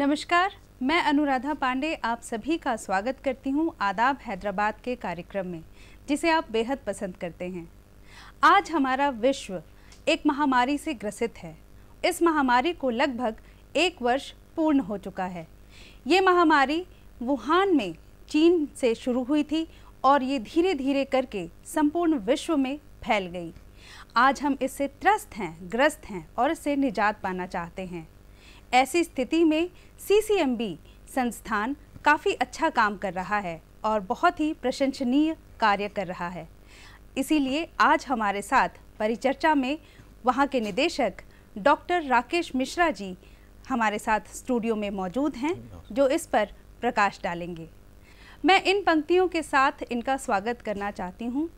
नमस्कार मैं अनुराधा पांडे आप सभी का स्वागत करती हूं आदाब हैदराबाद के कार्यक्रम में जिसे आप बेहद पसंद करते हैं आज हमारा विश्व एक महामारी से ग्रसित है इस महामारी को लगभग एक वर्ष पूर्ण हो चुका है ये महामारी वुहान में चीन से शुरू हुई थी और ये धीरे धीरे करके संपूर्ण विश्व में फैल गई आज हम इससे त्रस्त हैं ग्रस्त हैं और इससे निजात पाना चाहते हैं ऐसी स्थिति में सी संस्थान काफ़ी अच्छा काम कर रहा है और बहुत ही प्रशंसनीय कार्य कर रहा है इसीलिए आज हमारे साथ परिचर्चा में वहाँ के निदेशक डॉक्टर राकेश मिश्रा जी हमारे साथ स्टूडियो में मौजूद हैं जो इस पर प्रकाश डालेंगे मैं इन पंक्तियों के साथ इनका स्वागत करना चाहती हूँ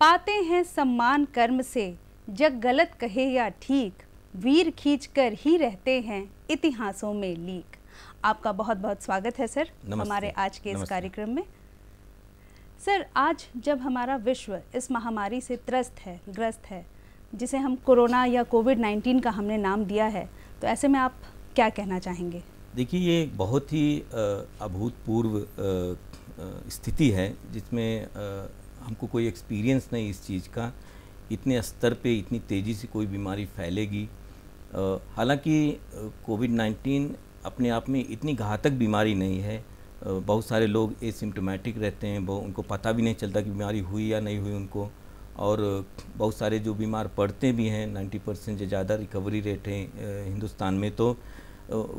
पाते हैं सम्मान कर्म से जग गलत कहे या ठीक वीर खींच कर ही रहते हैं इतिहासों में लीक आपका बहुत बहुत स्वागत है सर हमारे आज के इस कार्यक्रम में सर आज जब हमारा विश्व इस महामारी से त्रस्त है ग्रस्त है जिसे हम कोरोना या कोविड 19 का हमने नाम दिया है तो ऐसे में आप क्या कहना चाहेंगे देखिए ये बहुत ही अभूतपूर्व स्थिति है जिसमें हमको कोई एक्सपीरियंस नहीं इस चीज़ का इतने स्तर पे इतनी तेज़ी से कोई बीमारी फैलेगी हालांकि कोविड 19 अपने आप में इतनी घातक बीमारी नहीं है बहुत सारे लोग एसिम्टोमेटिक रहते हैं वो उनको पता भी नहीं चलता कि बीमारी हुई या नहीं हुई उनको और बहुत सारे जो बीमार पड़ते भी हैं 90 परसेंट से ज़्यादा रिकवरी रेट है हिंदुस्तान में तो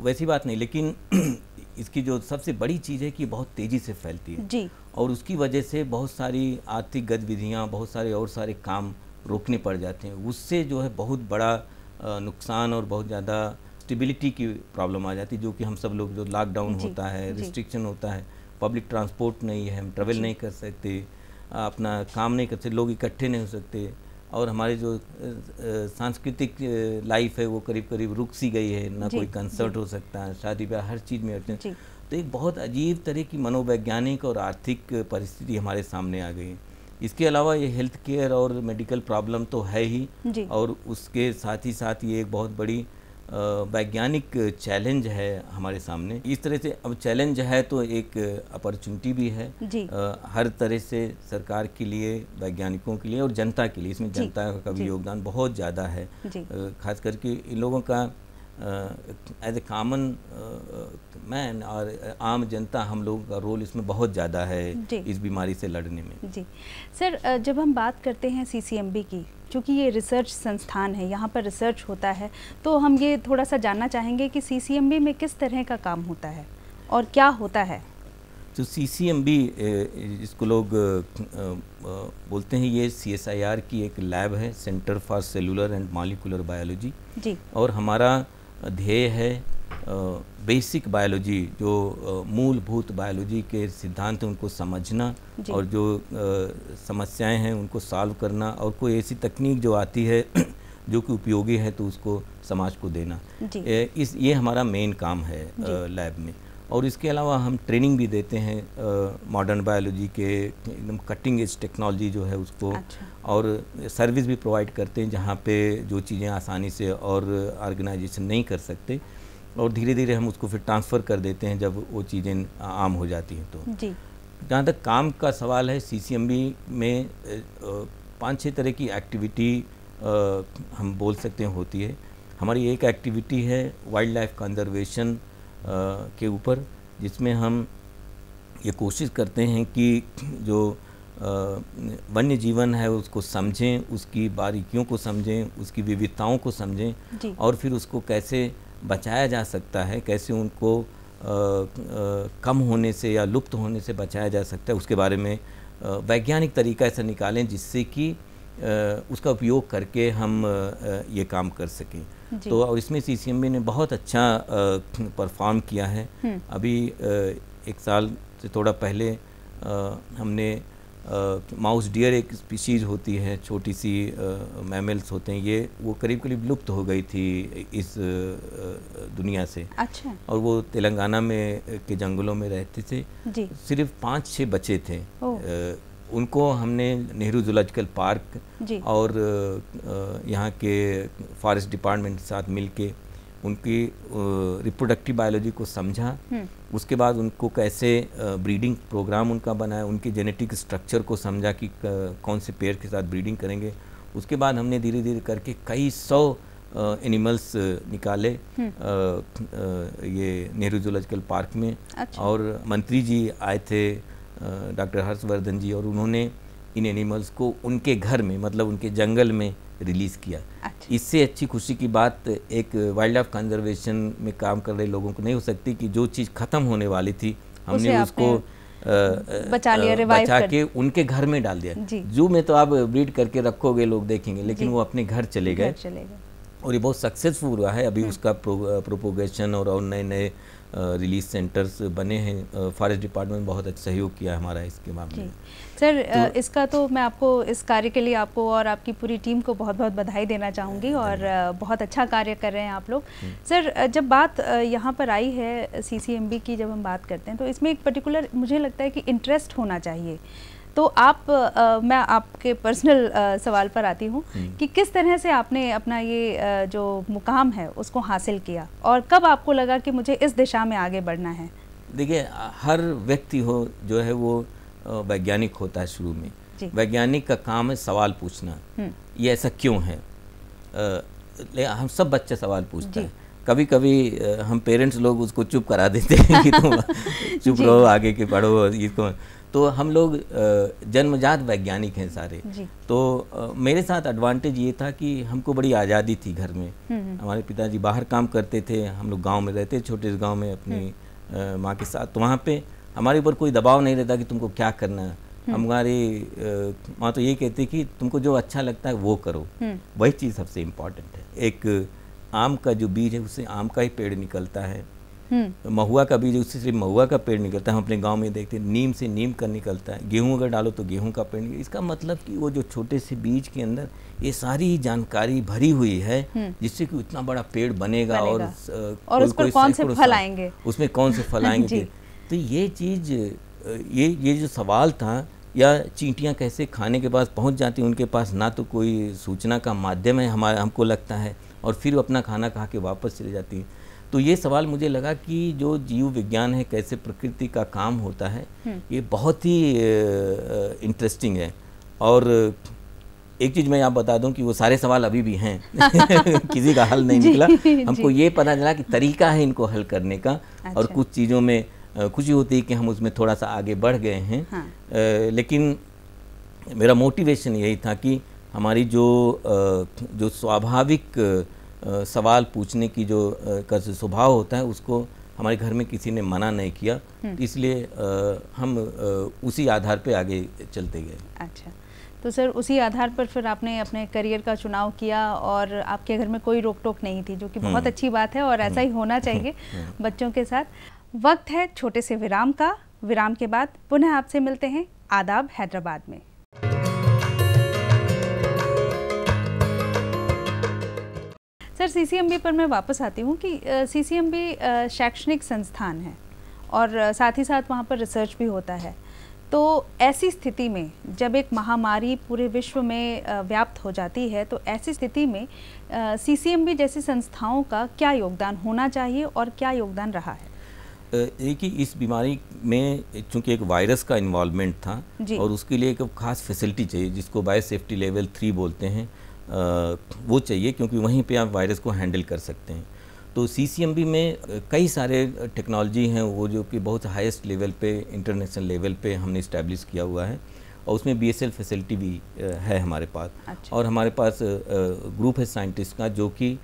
वैसी बात नहीं लेकिन इसकी जो सबसे बड़ी चीज़ है कि बहुत तेज़ी से फैलती है जी और उसकी वजह से बहुत सारी आर्थिक गतिविधियाँ बहुत सारे और सारे काम रोकने पड़ जाते हैं उससे जो है बहुत बड़ा नुकसान और बहुत ज़्यादा स्टेबिलिटी की प्रॉब्लम आ जाती जो कि हम सब लोग जो लॉकडाउन होता है रिस्ट्रिक्शन होता है पब्लिक ट्रांसपोर्ट नहीं है हम ट्रेवल नहीं कर सकते अपना काम नहीं कर सकते लोग इकट्ठे नहीं हो सकते और हमारे जो सांस्कृतिक लाइफ है वो करीब करीब रुक सी गई है ना कोई कंसर्ट हो सकता है शादी ब्याह हर चीज़ में अड़चन तो एक बहुत अजीब तरह की मनोवैज्ञानिक और आर्थिक परिस्थिति हमारे सामने आ गई इसके अलावा ये हेल्थ केयर और मेडिकल प्रॉब्लम तो है ही और उसके साथ ही साथ ये एक बहुत बड़ी वैज्ञानिक चैलेंज है हमारे सामने इस तरह से अब चैलेंज है तो एक अपॉर्चुनिटी भी है जी। आ, हर तरह से सरकार के लिए वैज्ञानिकों के लिए और जनता के लिए इसमें जनता का भी योगदान बहुत ज़्यादा है खास करके इन लोगों का एज ए कामन मैन और आम जनता हम लोगों का रोल इसमें बहुत ज़्यादा है इस बीमारी से लड़ने में जी सर जब हम बात करते हैं सीसीएमबी की चूँकि ये रिसर्च संस्थान है यहाँ पर रिसर्च होता है तो हम ये थोड़ा सा जानना चाहेंगे कि सीसीएमबी में किस तरह का काम होता है और क्या होता है तो सी सी एम बी जिसको लोग बोलते हैं ये सी एस आई आर की एक लैब है Centre for Cellular and Molecular Biology जी और हमारा ध्येय है बेसिक बायोलॉजी जो मूलभूत बायोलॉजी के सिद्धांत उनको समझना और जो समस्याएं हैं उनको सॉल्व करना और कोई ऐसी तकनीक जो आती है जो कि उपयोगी है तो उसको समाज को देना ए, इस ये हमारा मेन काम है लैब में और इसके अलावा हम ट्रेनिंग भी देते हैं मॉडर्न बायोलॉजी के एकदम कटिंग एज टेक्नोलॉजी जो है उसको अच्छा। और सर्विस भी प्रोवाइड करते हैं जहाँ पे जो चीज़ें आसानी से और ऑर्गेनाइजेशन नहीं कर सकते और धीरे धीरे हम उसको फिर ट्रांसफ़र कर देते हैं जब वो चीज़ें आम हो जाती हैं तो जी जहाँ तक काम का सवाल है सी में पाँच छः तरह की एक्टिविटी हम बोल सकते हैं होती है हमारी एक एक्टिविटी है वाइल्ड लाइफ कंजर्वेशन के ऊपर जिसमें हम ये कोशिश करते हैं कि जो वन्य जीवन है उसको समझें उसकी बारीकियों को समझें उसकी विविधताओं को समझें और फिर उसको कैसे बचाया जा सकता है कैसे उनको आ, आ, कम होने से या लुप्त होने से बचाया जा सकता है उसके बारे में वैज्ञानिक तरीका ऐसा निकालें जिससे कि उसका उपयोग करके हम ये काम कर सकें तो और इसमें सी सी ने बहुत अच्छा परफॉर्म किया है हम्म। अभी एक साल से थोड़ा पहले हमने माउस डियर एक स्पीशीज़ होती है छोटी सी मैमल्स होते हैं ये वो करीब करीब लुप्त हो गई थी इस दुनिया से अच्छा और वो तेलंगाना में के जंगलों में रहते थे जी। सिर्फ पाँच छः बचे थे उनको हमने नेहरू जूलॉजिकल पार्क और यहाँ के फॉरेस्ट डिपार्टमेंट के साथ मिलके उनकी रिप्रोडक्टिव बायोलॉजी को समझा हम्म। उसके बाद उनको कैसे ब्रीडिंग प्रोग्राम उनका बनाया उनके जेनेटिक स्ट्रक्चर को समझा कि कौन से पेड़ के साथ ब्रीडिंग करेंगे उसके बाद हमने धीरे धीरे करके कई सौ एनिमल्स निकाले आ, हम्म। ये नेहरू जोलॉजिकल पार्क में अच्छा। और मंत्री जी आए थे डॉक्टर हर्षवर्धन जी और उन्होंने इन एनिमल्स को उनके घर में मतलब उनके जंगल में रिलीज़ किया अच्छा। इससे अच्छी खुशी की बात एक वाइल्ड लाइफ कंजर्वेशन में काम कर रहे लोगों को नहीं हो सकती कि जो चीज़ ख़त्म होने वाली थी हमने उसको आ, बचा लिया रिवाइव बचा के उनके घर में डाल दिया जू में तो आप ब्रीड करके रखोगे लोग देखेंगे लेकिन वो अपने घर चले गए और ये बहुत सक्सेसफुल हुआ है अभी हम्म। उसका प्रोपोगेशन और, और नए नए रिलीज सेंटर्स बने हैं फॉरेस्ट डिपार्टमेंट बहुत अच्छा सहयोग किया हमारा इसके मामले में सर तो, इसका तो मैं आपको इस कार्य के लिए आपको और आपकी पूरी टीम को बहुत बहुत बधाई देना चाहूँगी और बहुत अच्छा कार्य कर रहे हैं आप लोग हम्म। सर जब बात यहाँ पर आई है सी की जब हम बात करते हैं तो इसमें एक पर्टिकुलर मुझे लगता है कि इंटरेस्ट होना चाहिए तो आप आ, मैं आपके पर्सनल सवाल पर आती हूँ हम्म। कि किस तरह से आपने अपना ये आ, जो मुकाम है उसको हासिल किया और कब आपको लगा कि मुझे इस दिशा में आगे बढ़ना है देखिए हर व्यक्ति हो जो है वो वैज्ञानिक होता है शुरू में वैज्ञानिक का काम है सवाल पूछना हम्म। ये ऐसा क्यों है आ, हम सब बच्चे सवाल पूछते हैं कभी कभी हम पेरेंट्स लोग उसको चुप करा देते हैं कि तुम चुप रहो आगे के पढ़ो इसको तो हम लोग जन्मजात वैज्ञानिक हैं सारे तो मेरे साथ एडवांटेज ये था कि हमको बड़ी आज़ादी थी घर में हम्म, हम्म। हमारे पिताजी बाहर काम करते थे हम लोग गाँव में रहते छोटे से गाँव में अपनी हम्म। माँ के साथ तो वहाँ पर हमारे ऊपर कोई दबाव नहीं रहता कि तुमको क्या करना है हमारी माँ तो ये कहती कि तुमको जो अच्छा लगता है वो करो वही चीज़ सबसे इम्पॉर्टेंट है एक आम का जो बीज है उससे आम का ही पेड़ निकलता है हम्म। महुआ का बीज उससे सिर्फ महुआ का पेड़ निकलता है हम अपने गांव में देखते हैं नीम से नीम का निकलता है गेहूं अगर डालो तो गेहूं का पेड़ निकलता इसका मतलब कि वो जो छोटे से बीज के अंदर ये सारी जानकारी भरी हुई है हम्म। जिससे कि उतना बड़ा पेड़ बनेगा, बनेगा। और और उस पर कौन से फल आएंगे उसमें कौन से फल आएंगे तो ये चीज़ ये ये जो सवाल था या चींटियां कैसे खाने के पास पहुंच जाती उनके पास ना तो कोई सूचना का माध्यम है हमारा हमको लगता है और फिर अपना खाना खा के वापस चले जाती हैं तो ये सवाल मुझे लगा कि जो जीव विज्ञान है कैसे प्रकृति का काम होता है हम्म। ये बहुत ही इंटरेस्टिंग है और एक चीज़ मैं आप बता दूं कि वो सारे सवाल अभी भी हैं किसी का हल नहीं निकला हमको ये पता चला कि तरीका है इनको हल करने का अच्छा। और कुछ चीज़ों में खुशी होती है कि हम उसमें थोड़ा सा आगे बढ़ गए हैं हाँ। लेकिन मेरा मोटिवेशन यही था कि हमारी जो जो स्वाभाविक सवाल पूछने की जो का स्वभाव होता है उसको हमारे घर में किसी ने मना नहीं किया हम्म। इसलिए हम उसी आधार पे आगे चलते गए अच्छा तो सर उसी आधार पर फिर आपने अपने करियर का चुनाव किया और आपके घर में कोई रोक टोक नहीं थी जो कि बहुत हम्म। अच्छी बात है और ऐसा ही हम्म। होना चाहिए बच्चों के साथ वक्त है छोटे से विराम का विराम के बाद पुनः आपसे मिलते हैं आदाब हैदराबाद में सर सी पर मैं वापस आती हूँ कि सी शैक्षणिक संस्थान है और साथ ही साथ वहाँ पर रिसर्च भी होता है तो ऐसी स्थिति में जब एक महामारी पूरे विश्व में व्याप्त हो जाती है तो ऐसी स्थिति में सी सी जैसी संस्थाओं का क्या योगदान होना चाहिए और क्या योगदान रहा है देखिए इस बीमारी में चूंकि एक वायरस का इन्वॉल्वमेंट था और उसके लिए एक खास फैसिलिटी चाहिए जिसको बायो सेफ्टी लेवल थ्री बोलते हैं वो चाहिए क्योंकि वहीं पे आप वायरस को हैंडल कर सकते हैं तो सी में कई सारे टेक्नोलॉजी हैं वो जो कि बहुत हाईएस्ट लेवल पे इंटरनेशनल लेवल पे हमने इस्टेब्लिश किया हुआ है और उसमें बी फैसिलिटी भी है हमारे पास अच्छा। और हमारे पास ग्रुप है साइंटिस्ट का जो कि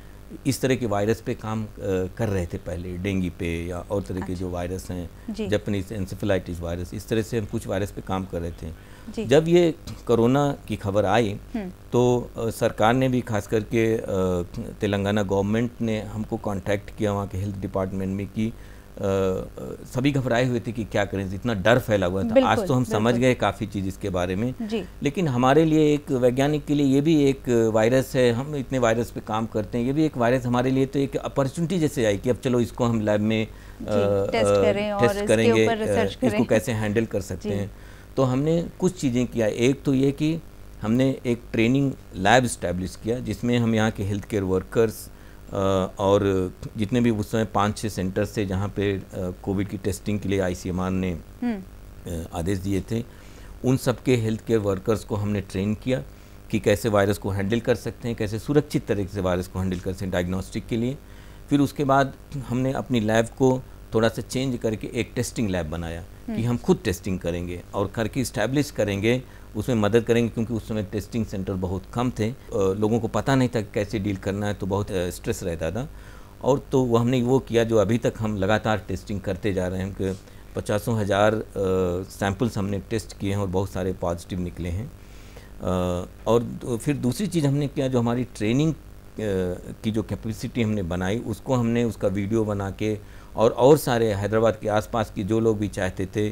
इस तरह के वायरस अच्छा। पे काम कर रहे थे पहले डेंगू पे या और तरह अच्छा। के जो वायरस हैं जपनीज एनसेफेलाइटिस वायरस इस तरह से हम कुछ वायरस पे काम कर रहे थे जब ये कोरोना की खबर आई हम्म। तो सरकार ने भी खास करके तेलंगाना गवर्नमेंट ने हमको कांटेक्ट किया वहाँ के हेल्थ डिपार्टमेंट में कि सभी घबराए हुए थे कि क्या करें इतना डर फैला हुआ था आज तो हम समझ गए काफ़ी चीज़ इसके बारे में लेकिन हमारे लिए एक वैज्ञानिक के लिए ये भी एक वायरस है हम इतने वायरस पे काम करते हैं ये भी एक वायरस हमारे लिए तो एक अपॉर्चुनिटी जैसे आई कि अब चलो इसको हम लैब में टेस्ट करेंगे इसको कैसे हैंडल कर सकते हैं तो हमने कुछ चीज़ें किया एक तो ये कि हमने एक ट्रेनिंग लैब इस्टेब्लिश किया जिसमें हम यहाँ के हेल्थ केयर वर्कर्स और जितने भी उस समय पाँच छः सेंटर्स थे जहाँ पे कोविड की टेस्टिंग के लिए आई ने हम्म। आदेश दिए थे उन सब के हेल्थ केयर वर्कर्स को हमने ट्रेन किया कि कैसे वायरस को हैंडल कर सकते हैं कैसे सुरक्षित तरीके से वायरस को हैंडल कर सकते हैं डायग्नोस्टिक के लिए फिर उसके बाद हमने अपनी लैब को थोड़ा सा चेंज करके एक टेस्टिंग लैब बनाया कि हम्म। हम खुद टेस्टिंग करेंगे और करके इस्टेब्लिश करेंगे उसमें मदद करेंगे क्योंकि उस समय टेस्टिंग सेंटर बहुत कम थे लोगों को पता नहीं था कैसे डील करना है तो बहुत स्ट्रेस रहता था और तो वो हमने वो किया जो अभी तक हम लगातार टेस्टिंग करते जा रहे हैं कि पचासों हज़ार सैम्पल्स हमने टेस्ट किए हैं और बहुत सारे पॉजिटिव निकले हैं और फिर दूसरी चीज़ हमने किया जो हमारी ट्रेनिंग की जो कैपेसिटी हमने बनाई उसको हमने उसका वीडियो बना के और और सारे हैदराबाद के आसपास के जो लोग भी चाहते थे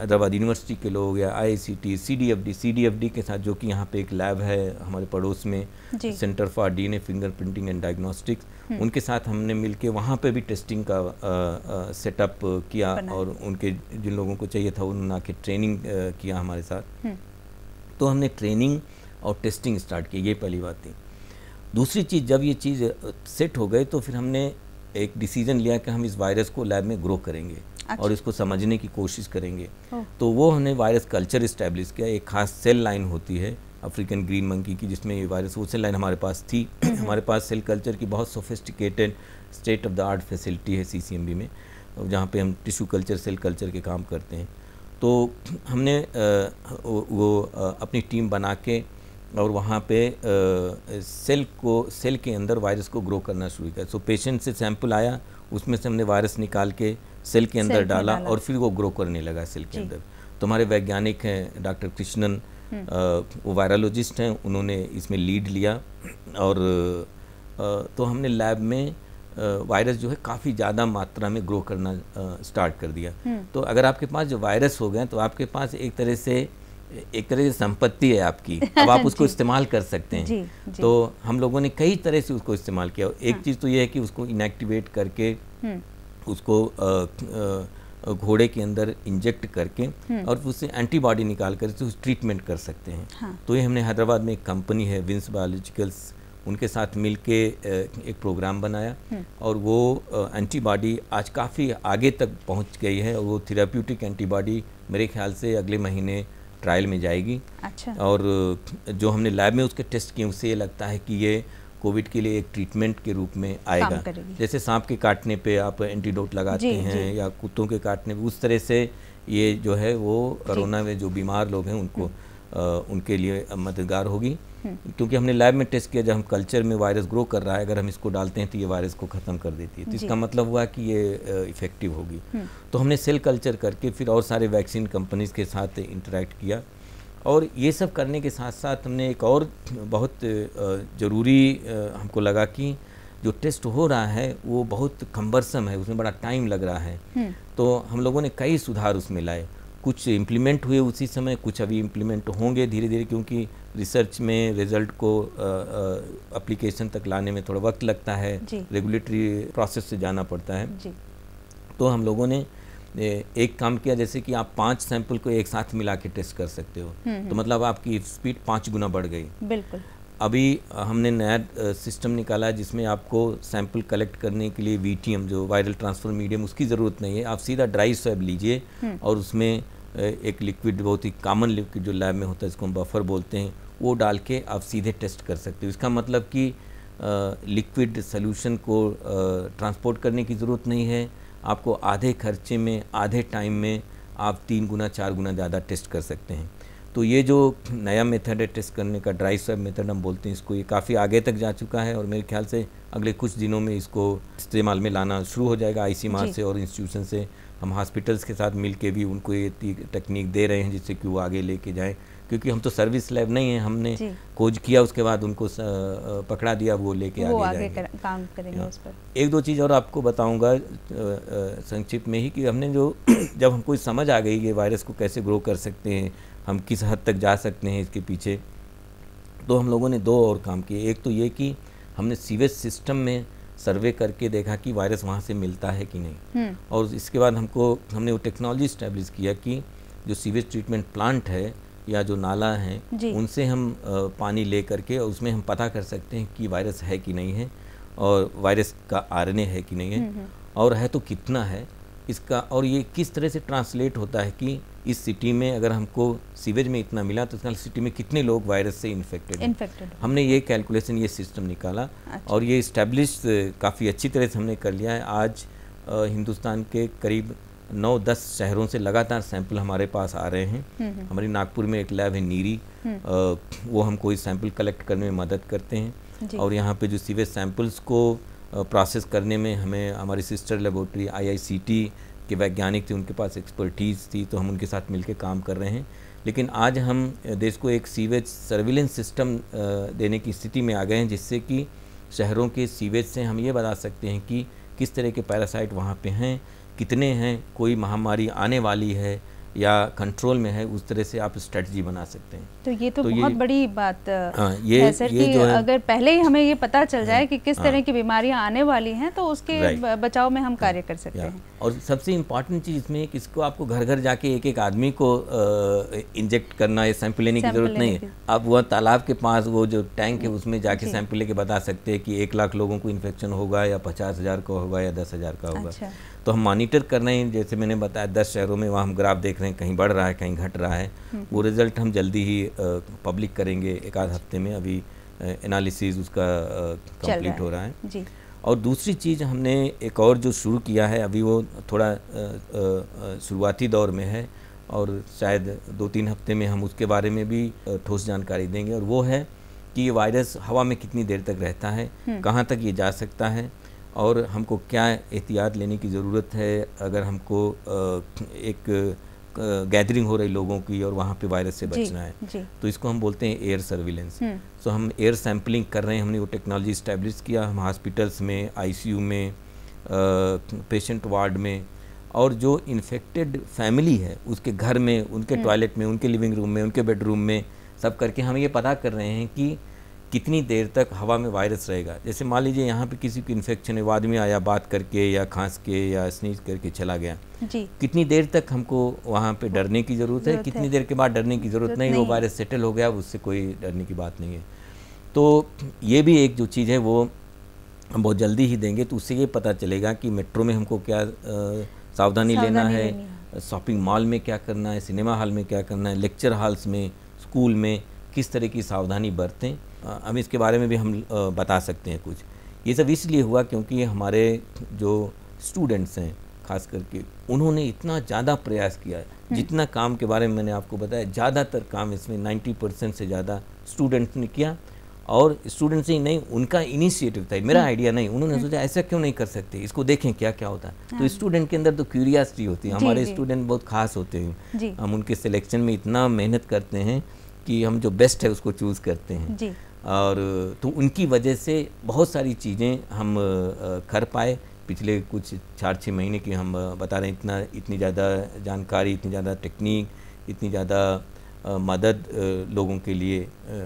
हैदराबाद यूनिवर्सिटी के लोग या I C T C D F D C D F D के साथ जो कि यहाँ पे एक लैब है हमारे पड़ोस में Centre for D N A fingerprinting and diagnostics उनके साथ हमने मिल के वहाँ पर भी टेस्टिंग का सेटअप किया और उनके जिन लोगों को चाहिए था उन्होंने आके ट्रेनिंग किया हमारे साथ हम्म। तो हमने ट्रेनिंग और टेस्टिंग स्टार्ट की ये पहली बात थी दूसरी चीज़ जब ये चीज़ सेट हो गई तो फिर हमने एक डिसीजन लिया कि हम इस वायरस को लैब में ग्रो करेंगे अच्छा। और इसको समझने की कोशिश करेंगे तो वो हमने वायरस कल्चर इस्टेब्लिश किया एक खास सेल लाइन होती है अफ्रीकन ग्रीन मंकी की जिसमें ये वायरस वो सेल लाइन हमारे पास थी हम्म, हम्म। हमारे पास सेल कल्चर की बहुत sophisticated state of the art facility है सी में जहाँ पे हम टिश्यू कल्चर सेल कल्चर के काम करते हैं तो हमने वो अपनी टीम बना के और वहाँ पे सेल को सेल के अंदर वायरस को ग्रो करना शुरू किया सो पेशेंट से सैंपल आया उसमें से हमने वायरस निकाल के सेल के अंदर सेल डाला, डाला और फिर वो ग्रो करने लगा सेल के अंदर तो हमारे वैज्ञानिक हैं डॉक्टर कृष्णन हम्म। वो वायरोलॉजिस्ट हैं उन्होंने इसमें लीड लिया और तो हमने लैब में वायरस जो है काफ़ी ज़्यादा मात्रा में ग्रो करना स्टार्ट कर दिया हम्म। तो अगर आपके पास जो वायरस हो गए तो आपके पास एक तरह से एक तरह से संपत्ति है आपकी अब आप उसको इस्तेमाल कर सकते हैं जी, जी. तो हम लोगों ने कई तरह से उसको इस्तेमाल किया एक हाँ. चीज़ तो यह है कि उसको इनएक्टिवेट करके हम्म। उसको घोड़े के अंदर इंजेक्ट करके हम्म। और उससे एंटीबॉडी निकाल कर उस ट्रीटमेंट कर सकते हैं हाँ. तो ये हमने हैदराबाद में एक कंपनी है विंस बायोलॉजिकल्स उनके साथ मिलके एक प्रोग्राम बनाया हम्म। और वो एंटीबॉडी आज काफ़ी आगे तक पहुंच गई है और वो थेराप्यूटिक एंटीबॉडी मेरे ख्याल से अगले महीने ट्रायल में जाएगी अच्छा और जो हमने लैब में उसके टेस्ट किए उससे ये लगता है कि ये कोविड के लिए एक ट्रीटमेंट के रूप में आएगा जैसे सांप के काटने पे आप एंटीडोट लगाते जी, हैं जी। या कुत्तों के काटने पे उस तरह से ये जो है वो कोरोना में जो बीमार लोग हैं उनको आ, हम्म। उनके लिए मददगार होगी क्योंकि हमने लैब में टेस्ट किया जब हम कल्चर में वायरस ग्रो कर रहा है अगर हम इसको डालते हैं तो ये वायरस को ख़त्म कर देती है तो इसका मतलब हुआ कि ये इफ़ेक्टिव होगी हम्म। तो हमने सेल कल्चर करके फिर और सारे वैक्सीन कंपनीज़ के साथ इंटरेक्ट किया और ये सब करने के साथ साथ हमने एक और बहुत ज़रूरी हमको लगा कि जो टेस्ट हो रहा है वो बहुत कम्बरसम है उसमें बड़ा टाइम लग रहा है हम्म। तो हम लोगों ने कई सुधार उसमें लाए कुछ इम्प्लीमेंट हुए उसी समय कुछ अभी इम्प्लीमेंट होंगे धीरे धीरे क्योंकि रिसर्च में रिजल्ट को अप्लीकेशन तक लाने में थोड़ा वक्त लगता है रेगुलेटरी प्रोसेस से जाना पड़ता है तो हम लोगों ने एक काम किया जैसे कि आप पांच सैंपल को एक साथ मिला के टेस्ट कर सकते हो हम्म, हम्म। तो मतलब आपकी स्पीड पाँच गुना बढ़ गई बिल्कुल अभी हमने नया सिस्टम निकाला जिसमें आपको सैंपल कलेक्ट करने के लिए वीटीएम जो वायरल ट्रांसफर मीडियम उसकी ज़रूरत नहीं है आप सीधा ड्राई स्वैब लीजिए हम्म। और उसमें एक लिक्विड बहुत ही कॉमन लिक्विड जो लैब में होता है इसको हम बफर बोलते हैं वो डाल के आप सीधे टेस्ट कर सकते हो इसका मतलब कि लिक्विड सोल्यूशन को ट्रांसपोर्ट करने की ज़रूरत नहीं है आपको आधे खर्चे में आधे टाइम में आप तीन गुना चार गुना ज़्यादा टेस्ट कर सकते हैं तो ये जो नया मेथड है टेस्ट करने का ड्राई स्वैब मेथड हम बोलते हैं इसको ये काफ़ी आगे तक जा चुका है और मेरे ख्याल से अगले कुछ दिनों में इसको इस्तेमाल में लाना शुरू हो जाएगा आई सी से और इंस्टीट्यूशन से हम हॉस्पिटल्स के साथ मिल भी उनको ये तकनीक दे रहे हैं जिससे कि वो आगे लेके जाए क्योंकि हम तो सर्विस लैब नहीं है हमने खोज किया उसके बाद उनको पकड़ा दिया वो लेके आगे, आगे कर, काम करेंगे हाँ। उस पर एक दो चीज़ और आपको बताऊंगा संक्षिप्त में ही कि हमने जो जब हमको समझ आ गई कि वायरस को कैसे ग्रो कर सकते हैं हम किस हद तक जा सकते हैं इसके पीछे तो हम लोगों ने दो और काम किए एक तो ये कि हमने सीवेज सिस्टम में सर्वे करके देखा कि वायरस वहाँ से मिलता है कि नहीं हम्म। और इसके बाद हमको हमने वो टेक्नोलॉजी इस्टेब्लिश किया कि जो सीवेज ट्रीटमेंट प्लांट है या जो नाला है उनसे हम पानी ले करके और उसमें हम पता कर सकते हैं कि वायरस है कि नहीं है और वायरस का आरएनए है कि नहीं है हम्म, हम्म। और है तो कितना है इसका और ये किस तरह से ट्रांसलेट होता है कि इस सिटी में अगर हमको सीवेज में इतना मिला तो इसका सिटी में कितने लोग वायरस से इन्फेक्टेड इन्फेक्टेड हमने ये कैलकुलेशन ये सिस्टम निकाला अच्छा। और ये इस्टेब्लिश काफ़ी अच्छी तरह से हमने कर लिया है आज हिंदुस्तान के करीब नौ दस शहरों से लगातार सैंपल हमारे पास आ रहे हैं हम्म, हम्म। हमारी नागपुर में एक लैब है नीरी हम्म। वो हमको इस सैंपल कलेक्ट करने में मदद करते हैं और यहाँ पे जो सीवेज सैंपल्स को प्रोसेस करने में हमें हमारी सिस्टर लेबोरेटरी आईआईसीटी के वैज्ञानिक थे उनके पास एक्सपर्टीज़ थी तो हम उनके साथ मिलकर काम कर रहे हैं लेकिन आज हम देश को एक सीवेज सर्विलेंस सिस्टम देने की स्थिति में आ गए हैं जिससे कि शहरों के सीवेज से हम ये बता सकते हैं कि किस तरह के पैरासाइट वहाँ पे हैं कितने हैं कोई महामारी आने वाली है या कंट्रोल में है उस तरह से आप स्ट्रेटजी बना सकते हैं तो ये तो, तो बहुत ये, बड़ी बात आ, हाँ, ये, है सर ये कि अगर पहले ही हमें ये पता चल जाए कि किस हाँ। तरह की बीमारियां आने वाली हैं तो उसके बचाव में हम हाँ। कार्य कर सकते हैं और सबसे इम्पॉर्टेंट चीज़ इसमें है कि इसको आपको घर घर जाके एक एक आदमी को इंजेक्ट करना या सैंपल लेने की ज़रूरत नहीं है आप वह तालाब के पास वो जो टैंक है उसमें जाके सैंपल लेके बता सकते हैं कि एक लाख लोगों को इन्फेक्शन होगा या पचास हज़ार का होगा या दस हज़ार का होगा अच्छा। तो हम मॉनिटर कर रहे हैं जैसे मैंने बताया दस शहरों में वहाँ हम ग्राफ देख रहे हैं कहीं बढ़ रहा है कहीं घट रहा है हम्म। वो रिज़ल्ट हम जल्दी ही पब्लिक करेंगे एक आध हफ्ते में अभी एनालिसिस उसका कंप्लीट हो रहा है जी और दूसरी चीज़ हमने एक और जो शुरू किया है अभी वो थोड़ा शुरुआती दौर में है और शायद दो तीन हफ्ते में हम उसके बारे में भी ठोस जानकारी देंगे और वो है कि ये वायरस हवा में कितनी देर तक रहता है हम्म। कहाँ तक ये जा सकता है और हमको क्या एहतियात लेने की ज़रूरत है अगर हमको एक गैदरिंग हो रही लोगों की और वहाँ पे वायरस से बचना है जी. तो इसको हम बोलते हैं एयर सर्विलेंस सो हम एयर सैम्पलिंग कर रहे हैं हमने वो टेक्नोलॉजी इस्टेब्लिश किया हम हॉस्पिटल्स में आईसीयू में पेशेंट वार्ड में और जो इन्फेक्टेड फैमिली है उसके घर में उनके टॉयलेट हम्म। में उनके लिविंग रूम में उनके बेडरूम में सब करके हम ये पता कर रहे हैं कि कितनी देर तक हवा में वायरस रहेगा जैसे मान लीजिए यहाँ पे किसी को इन्फेक्शन है वो आदमी आया बात करके या खांस के या स्नीज करके चला गया जी कितनी देर तक हमको वहाँ पे डरने की ज़रूरत है कितनी देर के बाद डरने की ज़रूरत नहीं वो वायरस सेटल हो गया उससे कोई डरने की बात नहीं है तो ये भी एक जो चीज़ है वो हम बहुत जल्दी ही देंगे तो उससे ये पता चलेगा कि मेट्रो में हमको क्या सावधानी लेना है शॉपिंग मॉल में क्या करना है सिनेमा हॉल में क्या करना है लेक्चर हॉल्स में स्कूल में किस तरह की सावधानी बरतें हम इसके बारे में भी हम बता सकते हैं कुछ ये सब इसलिए हुआ क्योंकि हमारे जो स्टूडेंट्स हैं खास करके उन्होंने इतना ज़्यादा प्रयास किया हम्म। जितना काम के बारे में मैंने आपको बताया ज़्यादातर काम इसमें 90 परसेंट से ज़्यादा स्टूडेंट्स ने किया और स्टूडेंट्स ही नहीं उनका इनिशिएटिव था मेरा आइडिया हम्म। नहीं उन्होंने हम्म। सोचा ऐसा क्यों नहीं कर सकते इसको देखें क्या क्या होता है तो स्टूडेंट हाँ। के अंदर तो क्यूरियासिटी होती है हमारे स्टूडेंट बहुत खास होते हैं हम उनके सिलेक्शन में इतना मेहनत करते हैं कि हम जो बेस्ट है उसको चूज़ करते हैं और तो उनकी वजह से बहुत सारी चीज़ें हम कर पाए पिछले कुछ चार छः महीने की हम बता रहे हैं इतना इतनी ज़्यादा जानकारी इतनी ज़्यादा टेक्निक इतनी ज़्यादा मदद लोगों के लिए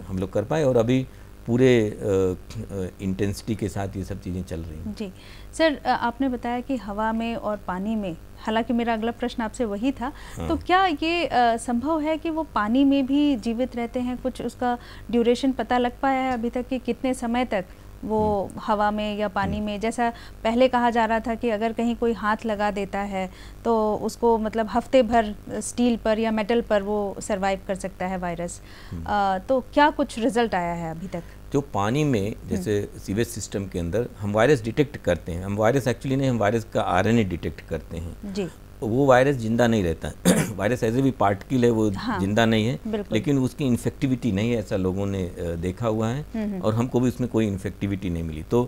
हम लोग कर पाए और अभी पूरे इंटेंसिटी के साथ ये सब चीज़ें चल रही हैं जी सर आपने बताया कि हवा में और पानी में हालांकि मेरा अगला प्रश्न आपसे वही था हाँ। तो क्या ये आ, संभव है कि वो पानी में भी जीवित रहते हैं कुछ उसका ड्यूरेशन पता लग पाया है अभी तक कि कितने समय तक वो हाँ। हवा में या पानी हाँ। में जैसा पहले कहा जा रहा था कि अगर कहीं कोई हाथ लगा देता है तो उसको मतलब हफ्ते भर स्टील पर या मेटल पर वो सरवाइव कर सकता है वायरस हाँ। आ, तो क्या कुछ रिजल्ट आया है अभी तक जो पानी में हम्म। जैसे सीवेज सिस्टम के अंदर हम वायरस डिटेक्ट करते हैं हम वायरस एक्चुअली नहीं हम वायरस का आरएनए डिटेक्ट करते हैं जी वो वायरस जिंदा नहीं रहता वायरस ऐसे भी पार्टिकल है वो हाँ, जिंदा नहीं है लेकिन उसकी इन्फेक्टिविटी नहीं है ऐसा लोगों ने देखा हुआ है हम्म, हम्म। और हमको भी उसमें कोई इन्फेक्टिविटी नहीं मिली तो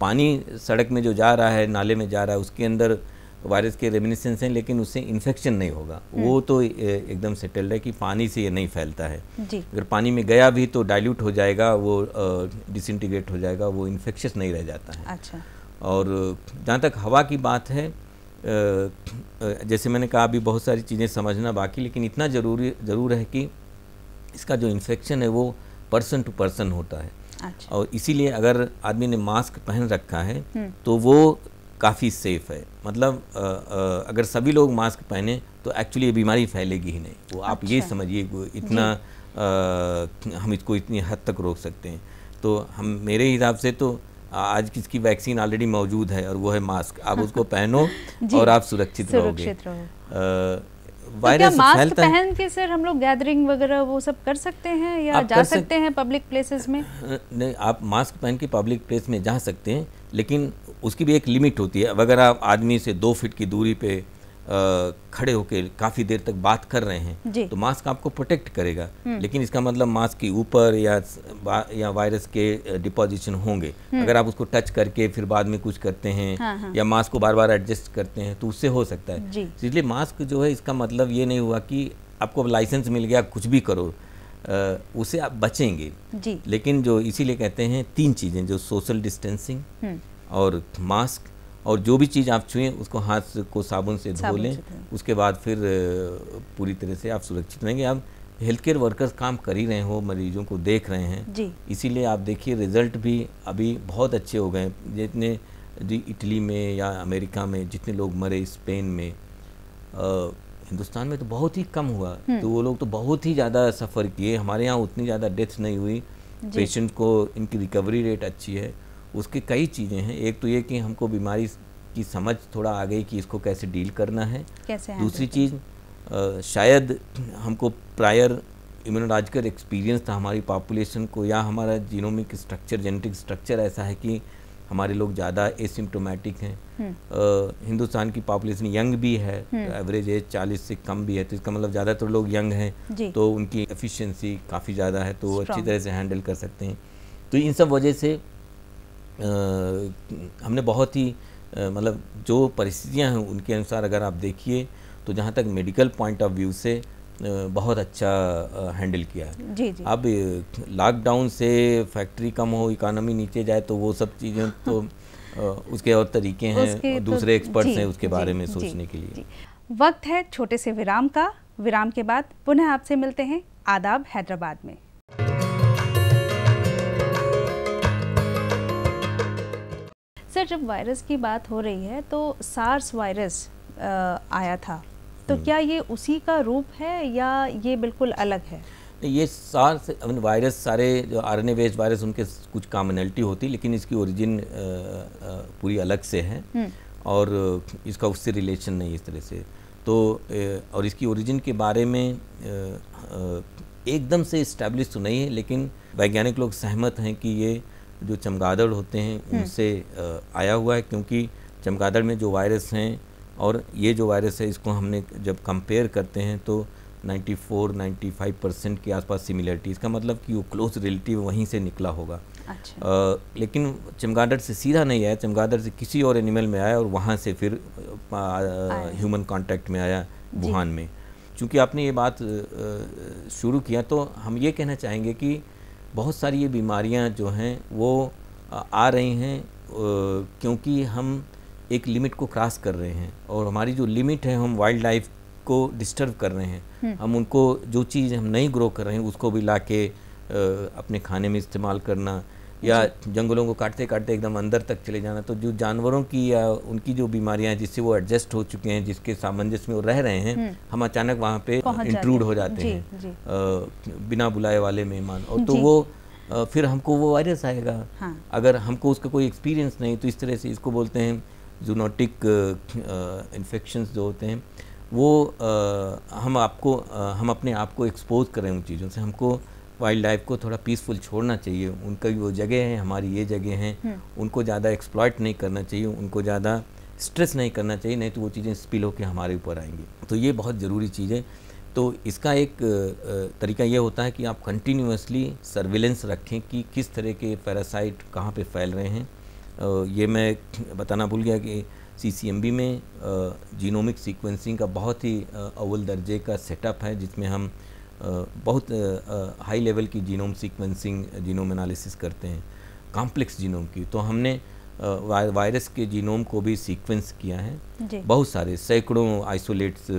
पानी सड़क में जो जा रहा है नाले में जा रहा है उसके अंदर वायरस के रेमिनिसेंस हैं लेकिन उससे इन्फेक्शन नहीं होगा हम्म। वो तो एकदम सेटल्ड है कि पानी से ये नहीं फैलता है अगर पानी में गया भी तो डाइल्यूट हो जाएगा वो डिसइंटीग्रेट हो जाएगा वो इन्फेक्शस नहीं रह जाता है अच्छा और जहाँ तक हवा की बात है जैसे मैंने कहा अभी बहुत सारी चीज़ें समझना बाकी लेकिन इतना जरूरी ज़रूर है कि इसका जो इन्फेक्शन है वो पर्सन टू पर्सन होता है अच्छा। और इसीलिए अगर आदमी ने मास्क पहन रखा है हम्म। तो वो काफ़ी सेफ़ है मतलब आ, आ, अगर सभी लोग मास्क पहने तो एक्चुअली ये बीमारी फैलेगी ही नहीं वो आप अच्छा। ये समझिए इतना आ, हम इसको इतनी हद तक रोक सकते हैं तो हम मेरे हिसाब से तो आज किसकी वैक्सीन ऑलरेडी मौजूद है और वो है मास्क आप हाँ। उसको पहनो और आप सुरक्षित, रहोगे वायरस तो मास्क पहन के सर हम लोग गैदरिंग वगैरह वो सब कर सकते हैं या जा सकते हैं पब्लिक प्लेसेस में नहीं आप मास्क पहन के पब्लिक प्लेस में जा सकते हैं लेकिन उसकी भी एक लिमिट होती है अगर आप आदमी से दो फीट की दूरी पे खड़े होकर काफ़ी देर तक बात कर रहे हैं तो मास्क आपको प्रोटेक्ट करेगा हम्म। लेकिन इसका मतलब मास्क के ऊपर या या वायरस के डिपोजिशन होंगे हम्म। अगर आप उसको टच करके फिर बाद में कुछ करते हैं हाँ हाँ। या मास्क को बार बार एडजस्ट करते हैं तो उससे हो सकता है इसलिए मास्क जो है इसका मतलब ये नहीं हुआ कि आपको लाइसेंस मिल गया कुछ भी करो उसे आप बचेंगे जी लेकिन जो इसीलिए कहते हैं तीन चीज़ें जो सोशल डिस्टेंसिंग हम्म। और मास्क और जो भी चीज़ आप छुएं उसको हाथ को साबुन से धो लें उसके बाद फिर पूरी तरह से आप सुरक्षित रहेंगे आप हेल्थ केयर वर्कर्स काम कर ही रहे हो मरीजों को देख रहे हैं इसीलिए आप देखिए रिजल्ट भी अभी बहुत अच्छे हो गए हैं जितने जी इटली में या अमेरिका में जितने लोग मरे स्पेन में हिंदुस्तान में तो बहुत ही कम हुआ हम्म। तो वो लोग तो बहुत ही ज़्यादा सफ़र किए हमारे यहाँ उतनी ज़्यादा डेथ नहीं हुई पेशेंट को इनकी रिकवरी रेट अच्छी है उसकी कई चीज़ें हैं एक तो ये कि हमको बीमारी की समझ थोड़ा आ गई कि इसको कैसे डील करना है कैसे दूसरी चीज़ शायद हमको प्रायर इम्यूनोलॉजिकल एक्सपीरियंस था हमारी पॉपुलेशन को या हमारा जीनोमिक स्ट्रक्चर जेनेटिक स्ट्रक्चर ऐसा है कि हमारे लोग ज़्यादा एसिम्टोमेटिक हैं हम्म। हिंदुस्तान की पॉपुलेशन यंग भी है एवरेज हम्म। एज चालीस से कम भी है तो इसका मतलब ज़्यादातर तो लोग यंग हैं तो उनकी एफिशिएंसी काफ़ी ज़्यादा है तो अच्छी तरह से हैंडल कर सकते हैं तो इन सब वजह से आ, हमने बहुत ही मतलब जो परिस्थितियां हैं उनके अनुसार अगर आप देखिए तो जहाँ तक मेडिकल पॉइंट ऑफ व्यू से बहुत अच्छा हैंडल किया है जी जी अब लॉकडाउन से फैक्ट्री कम हो इकानमी नीचे जाए तो वो सब चीज़ें तो उसके और तरीके हैं और तो दूसरे तो, एक्सपर्ट्स हैं उसके बारे में सोचने के लिए वक्त है छोटे से विराम का विराम के बाद पुनः आपसे मिलते हैं आदाब हैदराबाद में सर जब वायरस की बात हो रही है तो सार्स वायरस आया था तो हम्म। क्या ये उसी का रूप है या ये बिल्कुल अलग है ये सारे वायरस सारे जो आर एन वायरस उनके कुछ कॉमनल्टी होती लेकिन इसकी ओरिजिन पूरी अलग से है हम्म। और इसका उससे रिलेशन नहीं इस तरह से तो और इसकी ओरिजिन के बारे में एकदम से इस्टेब्लिश तो नहीं है लेकिन वैज्ञानिक लोग सहमत हैं कि ये जो चमगादड़ होते हैं हम्म। उनसे आया हुआ है क्योंकि चमगादड़ में जो वायरस हैं और ये जो वायरस है इसको हमने जब कंपेयर करते हैं तो 94 95 परसेंट के आसपास सिमिलरिटी इसका मतलब कि वो क्लोज रिलेटिव वहीं से निकला होगा अच्छा। आ, लेकिन चमगादड़ से सीधा नहीं आया चमगादड़ से किसी और एनिमल में आया और वहाँ से फिर ह्यूमन कांटेक्ट में आया वुहान में चूँकि आपने ये बात शुरू किया तो हम ये कहना चाहेंगे कि बहुत सारी ये बीमारियाँ जो हैं वो आ रही हैं क्योंकि हम एक लिमिट को क्रॉस कर रहे हैं और हमारी जो लिमिट है हम वाइल्ड लाइफ को डिस्टर्ब कर रहे हैं हम्म। हम उनको जो चीज़ हम नहीं ग्रो कर रहे हैं उसको भी ला के अपने खाने में इस्तेमाल करना या जंगलों को काटते काटते एकदम अंदर तक चले जाना तो जो जानवरों की या उनकी जो बीमारियां जिससे वो एडजस्ट हो चुके हैं जिसके सामंजस्य में वो रह रहे हैं हम्म। हम अचानक वहाँ पे इंट्रूड हो जाते जी, हैं जी। आ, बिना बुलाए वाले मेहमान और तो वो आ, फिर हमको वो वायरस आएगा हाँ। अगर हमको उसका कोई एक्सपीरियंस नहीं तो इस तरह से इसको बोलते हैं जूनोटिक इन्फेक्शन uh, uh, जो होते हैं वो आ, uh, हम आपको आ, हम अपने आप को एक्सपोज करें उन चीज़ों से हमको वाइल्ड लाइफ को थोड़ा पीसफुल छोड़ना चाहिए उनका वो जगह है हमारी ये जगह हैं हम्म। उनको ज़्यादा एक्सप्लॉयट नहीं करना चाहिए उनको ज़्यादा स्ट्रेस नहीं करना चाहिए नहीं तो वो चीज़ें स्पिल होकर हमारे ऊपर आएंगी तो ये बहुत ज़रूरी चीज़ है तो इसका एक तरीका ये होता है कि आप कंटिन्यूसली सर्विलेंस रखें कि किस तरह के पैरासाइट कहाँ पे फैल रहे हैं ये मैं बताना भूल गया कि सी में जीनोमिक सीक्वेंसिंग का बहुत ही अव्वल दर्जे का सेटअप है जिसमें हम बहुत हाई लेवल की जीनोम सीक्वेंसिंग जीनोम एनालिसिस करते हैं कॉम्प्लेक्स जीनोम की तो हमने वायरस के जीनोम को भी सीक्वेंस किया है बहुत सारे सैकड़ों आइसोलेट्स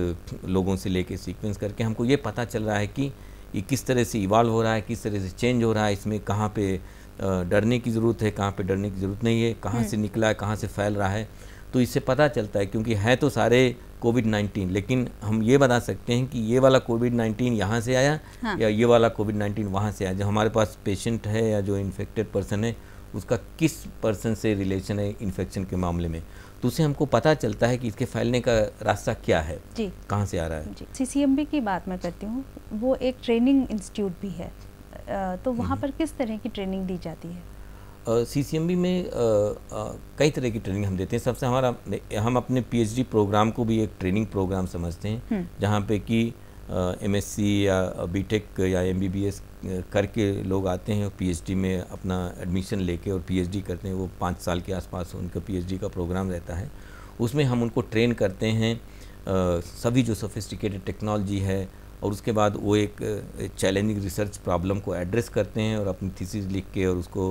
लोगों से लेके सीक्वेंस करके हमको ये पता चल रहा है कि ये किस तरह से इवाल्व हो रहा है किस तरह से चेंज हो रहा है इसमें कहाँ पे डरने की ज़रूरत है कहाँ पे डरने की ज़रूरत नहीं है कहाँ से हम्म। निकला है कहाँ से फैल रहा है तो इससे पता चलता है क्योंकि है तो सारे कोविड नाइन्टीन लेकिन हम ये बता सकते हैं कि ये वाला कोविड नाइन्टीन यहाँ से आया हाँ। या ये वाला कोविड नाइन्टीन वहाँ से आया जो हमारे पास पेशेंट है या जो इन्फेक्टेड पर्सन है उसका किस पर्सन से रिलेशन है इन्फेक्शन के मामले में तो उसे हमको पता चलता है कि इसके फैलने का रास्ता क्या है कहाँ से आ रहा है सी की बात मैं करती हूँ वो एक ट्रेनिंग इंस्टीट्यूट भी है तो वहाँ पर किस तरह की ट्रेनिंग दी जाती है सी सी एम बी में कई तरह की ट्रेनिंग हम देते हैं सबसे हमारा हम अपने पी एच डी प्रोग्राम को भी एक ट्रेनिंग प्रोग्राम समझते हैं हम्म। जहाँ पे कि एम एस सी या बी टेक या एम बी बी एस करके लोग आते हैं और डी में अपना एडमिशन लेके और पी एच डी करते हैं वो पाँच साल के आसपास उनका पी एच डी का प्रोग्राम रहता है उसमें हम उनको ट्रेन करते हैं सभी जो सोफिस्टिकेटेड टेक्नोलॉजी है और उसके बाद वो एक चैलेंजिंग रिसर्च प्रॉब्लम को एड्रेस करते हैं और अपनी थीसिस लिख के और उसको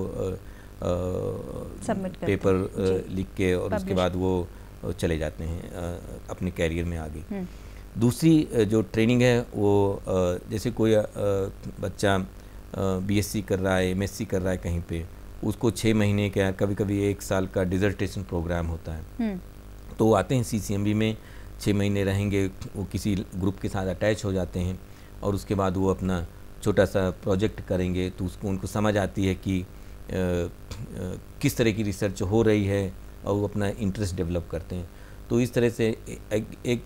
सबमिट पेपर लिख के और उसके बाद वो चले जाते हैं अपने कैरियर में आगे हम्म। दूसरी जो ट्रेनिंग है वो जैसे कोई बच्चा बीएससी कर रहा है एमएससी कर रहा है कहीं पे उसको छः महीने का कभी कभी एक साल का डिजर्टेशन प्रोग्राम होता है हम्म। तो आते हैं सीसीएमबी में छः महीने रहेंगे वो किसी ग्रुप के साथ अटैच हो जाते हैं और उसके बाद वो अपना छोटा सा प्रोजेक्ट करेंगे तो उसको उनको समझ आती है कि आ, आ, किस तरह की रिसर्च हो रही है और वो अपना इंटरेस्ट डेवलप करते हैं तो इस तरह से एक, एक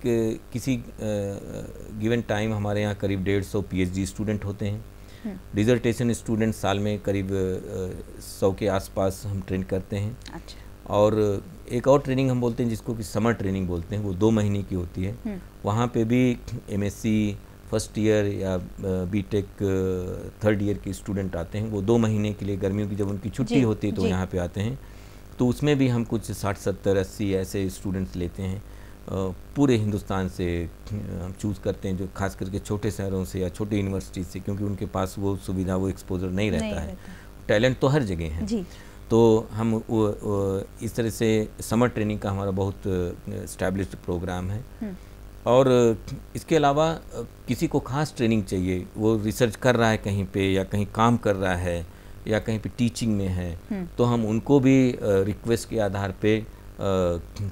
किसी गिवन टाइम हमारे यहाँ करीब डेढ़ सौ पी स्टूडेंट होते हैं डिजर्टेशन हम्म। स्टूडेंट साल में करीब सौ के आसपास हम ट्रेन करते हैं अच्छा। और एक और ट्रेनिंग हम बोलते हैं जिसको कि समर ट्रेनिंग बोलते हैं वो दो महीने की होती है हम्म। वहाँ पे भी एमएससी फर्स्ट ईयर या बीटेक थर्ड ईयर के स्टूडेंट आते हैं वो दो महीने के लिए गर्मियों की जब उनकी छुट्टी होती है तो यहाँ पे आते हैं तो उसमें भी हम कुछ साठ सत्तर अस्सी ऐसे स्टूडेंट्स लेते हैं पूरे हिंदुस्तान से हम चूज़ करते हैं जो खास करके छोटे शहरों से या छोटे यूनिवर्सिटी से क्योंकि उनके पास वो सुविधा वो एक्सपोजर नहीं रहता नहीं है टैलेंट तो हर जगह है तो हम वो, वो, इस तरह से समर ट्रेनिंग का हमारा बहुत इस्टेब्लिश प्रोग्राम है हम्म। और इसके अलावा किसी को खास ट्रेनिंग चाहिए वो रिसर्च कर रहा है कहीं पे या कहीं काम कर रहा है या कहीं पे टीचिंग में है हम्म। तो हम उनको भी रिक्वेस्ट के आधार पे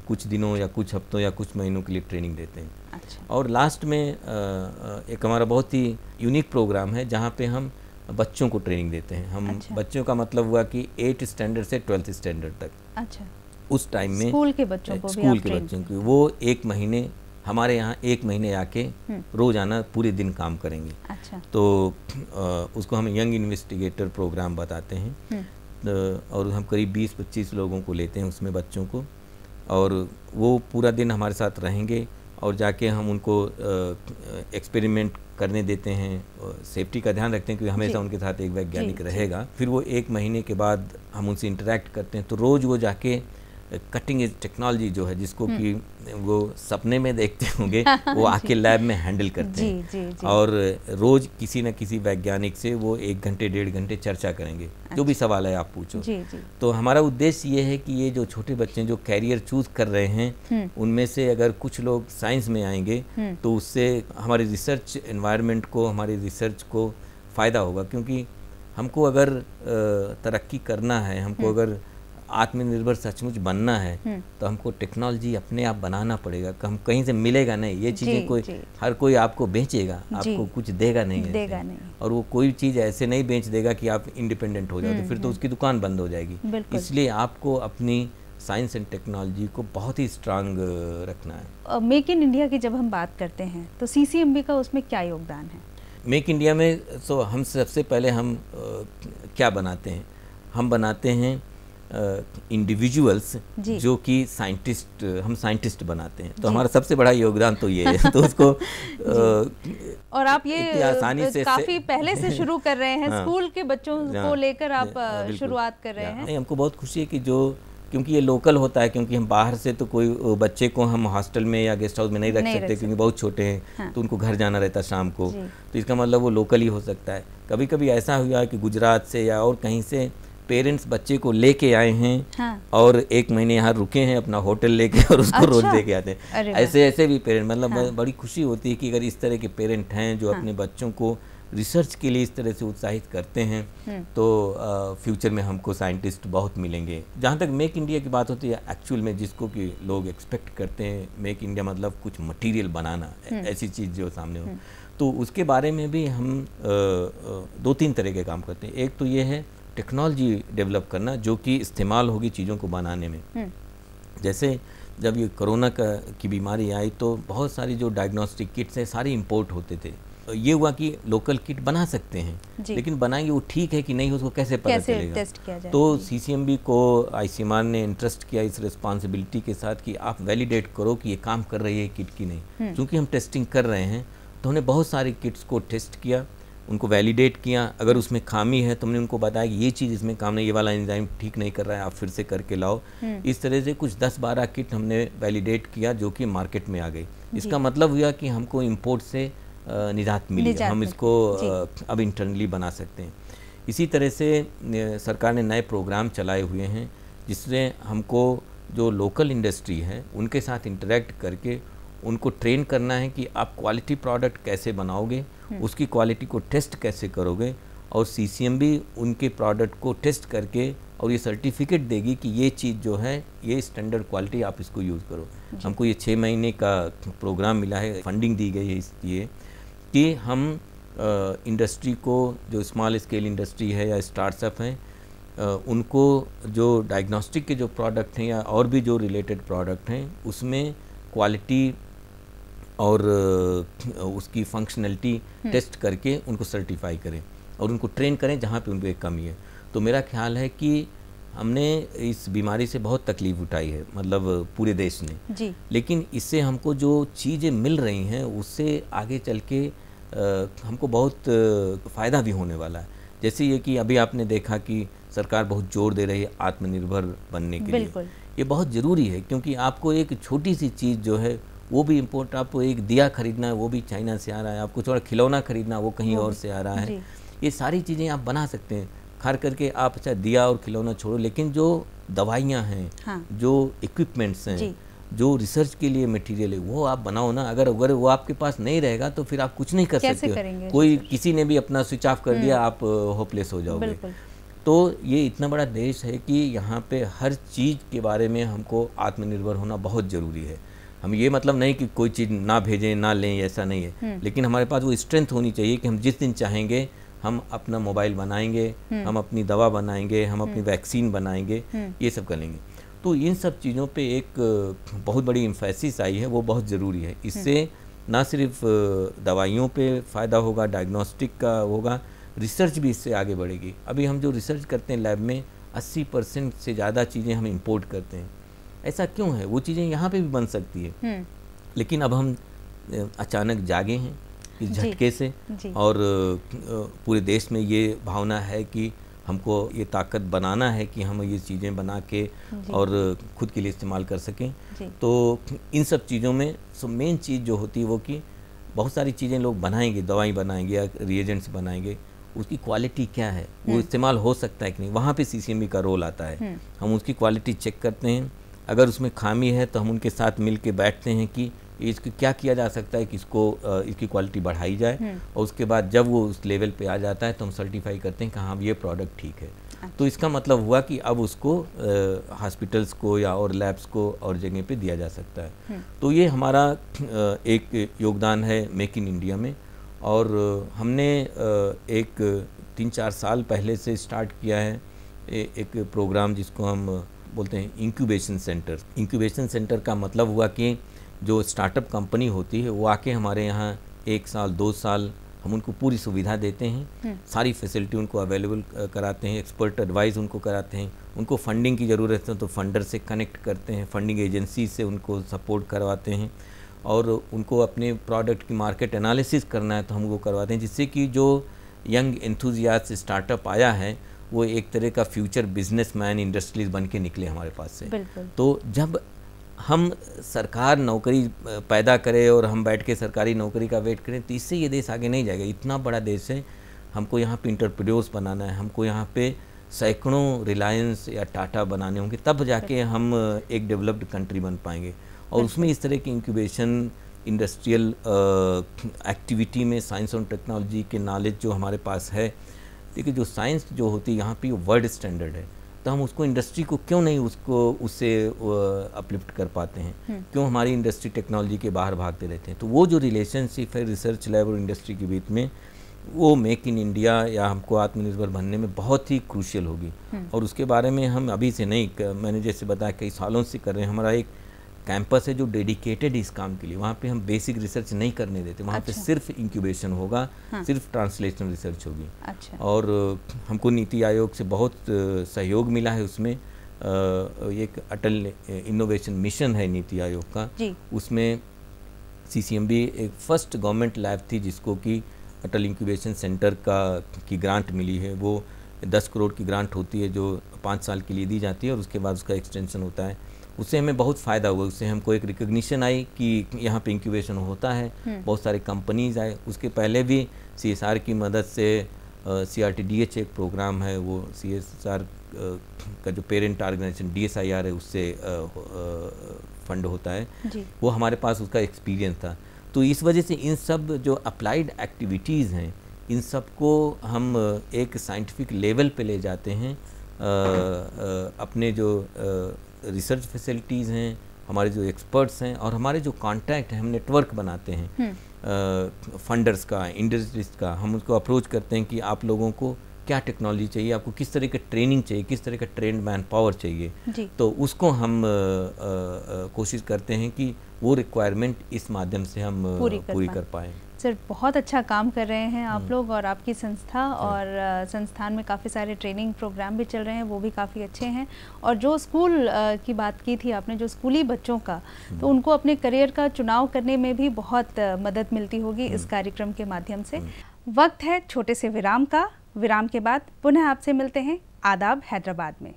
कुछ दिनों या कुछ हफ्तों या कुछ महीनों के लिए ट्रेनिंग देते हैं अच्छा। और लास्ट में एक हमारा बहुत ही यूनिक प्रोग्राम है जहाँ पे हम बच्चों को ट्रेनिंग देते हैं हम अच्छा। बच्चों का मतलब हुआ कि एट स्टैंडर्ड से ट्वेल्थ स्टैंडर्ड तक अच्छा उस टाइम में स्कूल के बच्चों को स्कूल के बच्चों की वो एक महीने हमारे यहाँ एक महीने आके हम्म। रोजाना पूरे दिन काम करेंगे अच्छा तो आ, उसको हम यंग इन्वेस्टिगेटर प्रोग्राम बताते हैं तो, और हम करीब 20-25 लोगों को लेते हैं उसमें बच्चों को और वो पूरा दिन हमारे साथ रहेंगे और जाके हम उनको एक्सपेरिमेंट करने देते हैं सेफ्टी का ध्यान रखते हैं क्योंकि हमेशा उनके साथ एक वैज्ञानिक रहेगा फिर वो एक महीने के बाद हम उनसे इंटरेक्ट करते हैं तो रोज़ वो जाके कटिंग एज टेक्नोलॉजी जो है जिसको हम्म। कि वो सपने में देखते होंगे हाँ, हाँ, वो हाँ, आके लैब में हैंडल करते हैं जी, जी, और रोज़ किसी न किसी वैज्ञानिक से वो एक घंटे डेढ़ घंटे चर्चा करेंगे अच्छा। जो भी अच्छा। सवाल है आप पूछो जी, जी। तो हमारा उद्देश्य ये है कि ये जो छोटे बच्चे जो कैरियर चूज कर रहे हैं हम्म। उनमें से अगर कुछ लोग साइंस में आएंगे हम्म। तो उससे हमारे रिसर्च इन्वायरमेंट को हमारे रिसर्च को फ़ायदा होगा क्योंकि हमको अगर तरक्की करना है हमको अगर आत्मनिर्भर सचमुच बनना है हम्म। तो हमको टेक्नोलॉजी अपने आप बनाना पड़ेगा हम कहीं से मिलेगा नहीं ये चीज़ें कोई हर कोई आपको बेचेगा आपको कुछ देगा नहीं देगा नहीं और वो कोई चीज़ ऐसे नहीं बेच देगा कि आप इंडिपेंडेंट हो जाओ तो हम्म, फिर तो हम्म। उसकी दुकान बंद हो जाएगी इसलिए आपको अपनी साइंस एंड टेक्नोलॉजी को बहुत ही स्ट्रांग रखना है मेक इन इंडिया की जब हम बात करते हैं तो सी का उसमें क्या योगदान है मेक इंडिया में सो हम सबसे पहले हम क्या बनाते हैं हम बनाते हैं इंडिविजुअल्स जो कि साइंटिस्ट हम साइंटिस्ट बनाते हैं तो हमारा सबसे बड़ा योगदान तो ये है तो उसको आ, और आप ये आसानी से काफी से, पहले से शुरू कर रहे हैं हाँ, स्कूल के बच्चों हाँ। को लेकर आप हाँ, शुरुआत कर रहे हैं नहीं हमको बहुत खुशी है कि जो क्योंकि ये लोकल होता है क्योंकि हम बाहर से तो कोई बच्चे को हम हॉस्टल में या गेस्ट हाउस में नहीं रख नहीं सकते रख क्योंकि बहुत छोटे हैं हाँ। तो उनको घर जाना रहता शाम को तो इसका मतलब वो लोकल ही हो सकता है कभी कभी ऐसा हुआ कि गुजरात से या और कहीं से पेरेंट्स बच्चे को लेके आए हैं हाँ। और एक महीने यहाँ रुके हैं अपना होटल लेके और उसको अच्छा। रोज लेके आते हैं ऐसे ऐसे भी पेरेंट मतलब हाँ। बड़ी खुशी होती है कि अगर इस तरह के पेरेंट हैं जो हाँ। अपने बच्चों को रिसर्च के लिए इस तरह से उत्साहित करते हैं हम्म। तो आ, फ्यूचर में हमको साइंटिस्ट बहुत मिलेंगे जहाँ तक मेक इंडिया की बात होती है एक्चुअल में जिसको कि लोग एक्सपेक्ट करते हैं मेक इंडिया मतलब कुछ मटेरियल बनाना हम्म। ऐसी चीज़ जो सामने हो हम्म। तो उसके बारे में भी हम आ, आ, दो तीन तरह के काम करते हैं एक तो ये है टेक्नोलॉजी डेवलप करना जो कि इस्तेमाल होगी चीज़ों को बनाने में हम्म। जैसे जब ये कोरोना का की बीमारी आई तो बहुत सारी जो डायग्नोस्टिक किट्स हैं सारी इम्पोर्ट होते थे ये हुआ कि लोकल किट बना सकते हैं लेकिन बनाएंगे वो ठीक है कि नहीं उसको कैसे पता कैसे चलेगा टेस्ट किया जाए तो सीसीएमबी को आईसीएमआर ने इंटरेस्ट किया इस रिस्पॉन्सिबिलिटी के साथ कि आप वैलिडेट करो कि ये काम कर रही है किट की नहीं क्योंकि हम्म। हम टेस्टिंग कर रहे हैं तो हमने बहुत सारी किट्स को टेस्ट किया उनको वैलिडेट किया अगर उसमें खामी है तो हमने उनको बताया कि ये चीज़ इसमें काम नहीं ये वाला एंजाइम ठीक नहीं कर रहा है आप फिर से करके लाओ हम्म। इस तरह से कुछ दस बारह किट हमने वैलिडेट किया जो कि मार्केट में आ गई इसका मतलब हुआ कि हमको इम्पोर्ट से निजात मिली निजात हम इसको अब इंटरनली बना सकते हैं इसी तरह से सरकार ने नए प्रोग्राम चलाए हुए हैं जिससे हमको जो लोकल इंडस्ट्री है उनके साथ इंटरेक्ट करके उनको ट्रेन करना है कि आप क्वालिटी प्रोडक्ट कैसे बनाओगे हम्म। उसकी क्वालिटी को टेस्ट कैसे करोगे और सी भी उनके प्रोडक्ट को टेस्ट करके और ये सर्टिफिकेट देगी कि ये चीज़ जो है ये स्टैंडर्ड क्वालिटी आप इसको यूज़ करो हमको ये छः महीने का प्रोग्राम मिला है फंडिंग दी गई है इसलिए कि हम इंडस्ट्री को जो स्मॉल स्केल इंडस्ट्री है या स्टार्टअप हैं उनको जो डायग्नोस्टिक के जो प्रोडक्ट हैं या और भी जो रिलेटेड प्रोडक्ट हैं उसमें क्वालिटी और उसकी फंक्शनलिटी हम्म। टेस्ट करके उनको सर्टिफाई करें और उनको ट्रेन करें जहाँ पे उनको एक कमी है तो मेरा ख्याल है कि हमने इस बीमारी से बहुत तकलीफ उठाई है मतलब पूरे देश ने जी। लेकिन इससे हमको जो चीज़ें मिल रही हैं उससे आगे चल के आ, हमको बहुत फ़ायदा भी होने वाला है जैसे ये कि अभी आपने देखा कि सरकार बहुत जोर दे रही है आत्मनिर्भर बनने के लिए ये बहुत ज़रूरी है क्योंकि आपको एक छोटी सी चीज़ जो है वो भी इम्पोर्ट आपको एक दिया खरीदना है वो भी चाइना से आ रहा है आपको थोड़ा खिलौना खरीदना वो कहीं और से आ रहा है ये सारी चीज़ें आप बना सकते हैं खार करके आप अच्छा दिया और खिलौना छोड़ो लेकिन जो दवाइयाँ हैं हाँ। जो इक्विपमेंट्स हैं जो रिसर्च के लिए मटेरियल है वो आप बनाओ ना अगर अगर वो आपके पास नहीं रहेगा तो फिर आप कुछ नहीं कर सकते कोई किसी ने भी अपना स्विच ऑफ कर दिया हम्म। आप होपलेस हो जाओगे तो ये इतना बड़ा देश है कि यहाँ पे हर चीज़ के बारे में हमको आत्मनिर्भर होना बहुत ज़रूरी है हम ये मतलब नहीं कि कोई चीज़ ना भेजें ना लें ऐसा नहीं है हम्म। लेकिन हमारे पास वो स्ट्रेंथ होनी चाहिए कि हम जिस दिन चाहेंगे हम अपना मोबाइल बनाएंगे हम्म। हम अपनी दवा बनाएंगे हम अपनी वैक्सीन हम्म। बनाएंगे ये सब करेंगे तो इन सब चीज़ों पे एक बहुत बड़ी इम्फेसिस आई है वो बहुत ज़रूरी है इससे ना सिर्फ दवाइयों पे फ़ायदा होगा डायग्नोस्टिक का होगा रिसर्च भी इससे आगे बढ़ेगी अभी हम जो रिसर्च करते हैं लैब में 80 परसेंट से ज़्यादा चीज़ें हम इंपोर्ट करते हैं ऐसा क्यों है वो चीज़ें यहाँ पे भी बन सकती है हम्म। लेकिन अब हम अचानक जागे हैं इस झटके से और पूरे देश में ये भावना है कि हमको ये ताकत बनाना है कि हम ये चीज़ें बना के और खुद के लिए इस्तेमाल कर सकें तो इन सब चीज़ों में सो मेन चीज़ जो होती है वो कि बहुत सारी चीज़ें लोग बनाएंगे दवाई बनाएंगे या रिएजेंट्स बनाएंगे उसकी क्वालिटी क्या है वो हम्म। इस्तेमाल हो सकता है कि नहीं वहाँ पे सी का रोल आता है हम्म। हम उसकी क्वालिटी चेक करते हैं अगर उसमें खामी है तो हम उनके साथ मिल बैठते हैं कि इसको क्या किया जा सकता है कि इसको इसकी क्वालिटी बढ़ाई जाए हम्म। और उसके बाद जब वो उस लेवल पे आ जाता है तो हम सर्टिफाई करते हैं कि हाँ ये प्रोडक्ट ठीक है अच्छा। तो इसका मतलब हुआ कि अब उसको हॉस्पिटल्स को या और लैब्स को और जगह पे दिया जा सकता है हम्म। तो ये हमारा एक योगदान है मेक इन इंडिया में और हमने एक तीन चार साल पहले से स्टार्ट किया है एक प्रोग्राम जिसको हम बोलते हैं इंक्यूबेशन सेंटर इंक्यूबेशन सेंटर का मतलब हुआ कि जो स्टार्टअप कंपनी होती है वो आके हमारे यहाँ एक साल दो साल हम उनको पूरी सुविधा देते हैं हम्म। सारी फैसिलिटी उनको अवेलेबल कराते हैं एक्सपर्ट एडवाइस उनको कराते हैं उनको फंडिंग की ज़रूरत है तो फंडर से कनेक्ट करते हैं फंडिंग एजेंसी से उनको सपोर्ट करवाते हैं और उनको अपने प्रोडक्ट की मार्केट एनालिसिस करना है तो हम वो करवाते हैं जिससे कि जो यंग इंथुजियास्ट स्टार्टअप आया है वो एक तरह का फ्यूचर बिजनेसमैन इंडस्ट्रीज बन के निकले हमारे पास से तो जब हम सरकार नौकरी पैदा करे और हम बैठ के सरकारी नौकरी का वेट करें तो इससे ये देश आगे नहीं जाएगा इतना बड़ा देश है हमको यहाँ पे इंटरप्रोस बनाना है हमको यहाँ पे सैकड़ों रिलायंस या टाटा बनाने होंगे तब जाके हम एक डेवलप्ड कंट्री बन पाएंगे और उसमें इस तरह की इंक्यूबेशन इंडस्ट्रियल एक्टिविटी में साइंस और टेक्नोलॉजी के नॉलेज जो हमारे पास है देखिए जो साइंस जो होती है यहाँ पे वर्ल्ड स्टैंडर्ड है तो हम उसको इंडस्ट्री को क्यों नहीं उसको उससे अपलिफ्ट कर पाते हैं हम्म। क्यों हमारी इंडस्ट्री टेक्नोलॉजी के बाहर भागते रहते हैं तो वो जो रिलेशनशिप है रिसर्च लैब और इंडस्ट्री के बीच में वो मेक इन इंडिया या हमको आत्मनिर्भर बनने में बहुत ही क्रूशियल होगी हम्म। और उसके बारे में हम अभी से नहीं मैंने जैसे बताया कई सालों से कर रहे हैं हमारा एक कैंपस है जो डेडिकेटेड इस काम के लिए वहाँ पे हम बेसिक रिसर्च नहीं करने देते वहाँ अच्छा। पे सिर्फ इंक्यूबेशन होगा हाँ। सिर्फ ट्रांसलेशनल रिसर्च होगी अच्छा। और हमको नीति आयोग से बहुत सहयोग मिला है उसमें एक अटल इनोवेशन मिशन है नीति आयोग का उसमें सी एक फर्स्ट गवर्नमेंट लैब थी जिसको कि अटल इंक्यूबेशन सेंटर का की ग्रांट मिली है वो दस करोड़ की ग्रांट होती है जो पाँच साल के लिए दी जाती है और उसके बाद उसका एक्सटेंशन होता है उससे हमें बहुत फ़ायदा हुआ उससे हमको एक रिकग्निशन आई कि यहाँ पे इंक्यूबेशन होता है हम्म। बहुत सारे कंपनीज आए उसके पहले भी सी की मदद से सी आर एक प्रोग्राम है वो सी का जो पेरेंट ऑर्गेनाइजेशन डी है उससे फंड होता है वो हमारे पास उसका एक्सपीरियंस था तो इस वजह से इन सब जो अप्लाइड एक्टिविटीज़ हैं इन सबको हम एक साइंटिफिक लेवल पे ले जाते हैं आ, अपने जो रिसर्च फैसिलिटीज़ हैं हमारे जो एक्सपर्ट्स हैं और हमारे जो कांटेक्ट हैं हम नेटवर्क बनाते हैं फंडर्स हम्म। का इंडस्ट्रीज का हम उसको अप्रोच करते हैं कि आप लोगों को क्या टेक्नोलॉजी चाहिए आपको किस तरह की ट्रेनिंग चाहिए किस तरह का ट्रेंड मैन पावर चाहिए तो उसको हम कोशिश करते हैं कि वो रिक्वायरमेंट इस माध्यम से हम पूरी पूरी कर पाए सर बहुत अच्छा काम कर रहे हैं आप हम्म। लोग और आपकी संस्था और संस्थान में काफ़ी सारे ट्रेनिंग प्रोग्राम भी चल रहे हैं वो भी काफ़ी अच्छे हैं और जो स्कूल की बात की थी आपने जो स्कूली बच्चों का हम्म। तो उनको अपने करियर का चुनाव करने में भी बहुत मदद मिलती होगी इस हम्म। कार्यक्रम के माध्यम से वक्त है छोटे से विराम का विराम के बाद पुनः आपसे मिलते हैं आदाब हैदराबाद में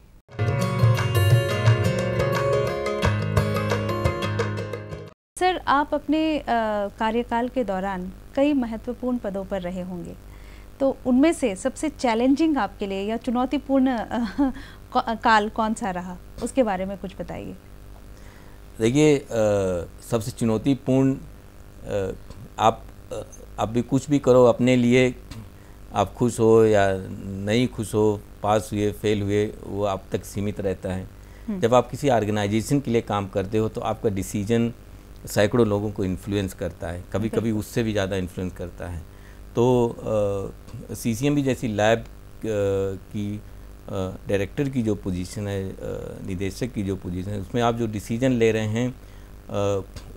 सर आप अपने कार्यकाल के दौरान कई महत्वपूर्ण पदों पर रहे होंगे तो उनमें से सबसे चैलेंजिंग आपके लिए या चुनौतीपूर्ण काल कौन सा रहा उसके बारे में कुछ बताइए देखिए सबसे चुनौतीपूर्ण आप आप भी कुछ भी करो अपने लिए आप खुश हो या नहीं खुश हो पास हुए फेल हुए वो आप तक सीमित रहता है हम्म। जब आप किसी ऑर्गेनाइजेशन के लिए काम करते हो तो आपका डिसीजन सैकड़ों लोगों को इन्फ्लुएंस करता है कभी कभी उससे भी ज़्यादा इन्फ्लुएंस करता है तो सी सी एम बी जैसी लैब की डायरेक्टर की जो पोजीशन है निदेशक की जो पोजीशन है उसमें आप जो डिसीजन ले रहे हैं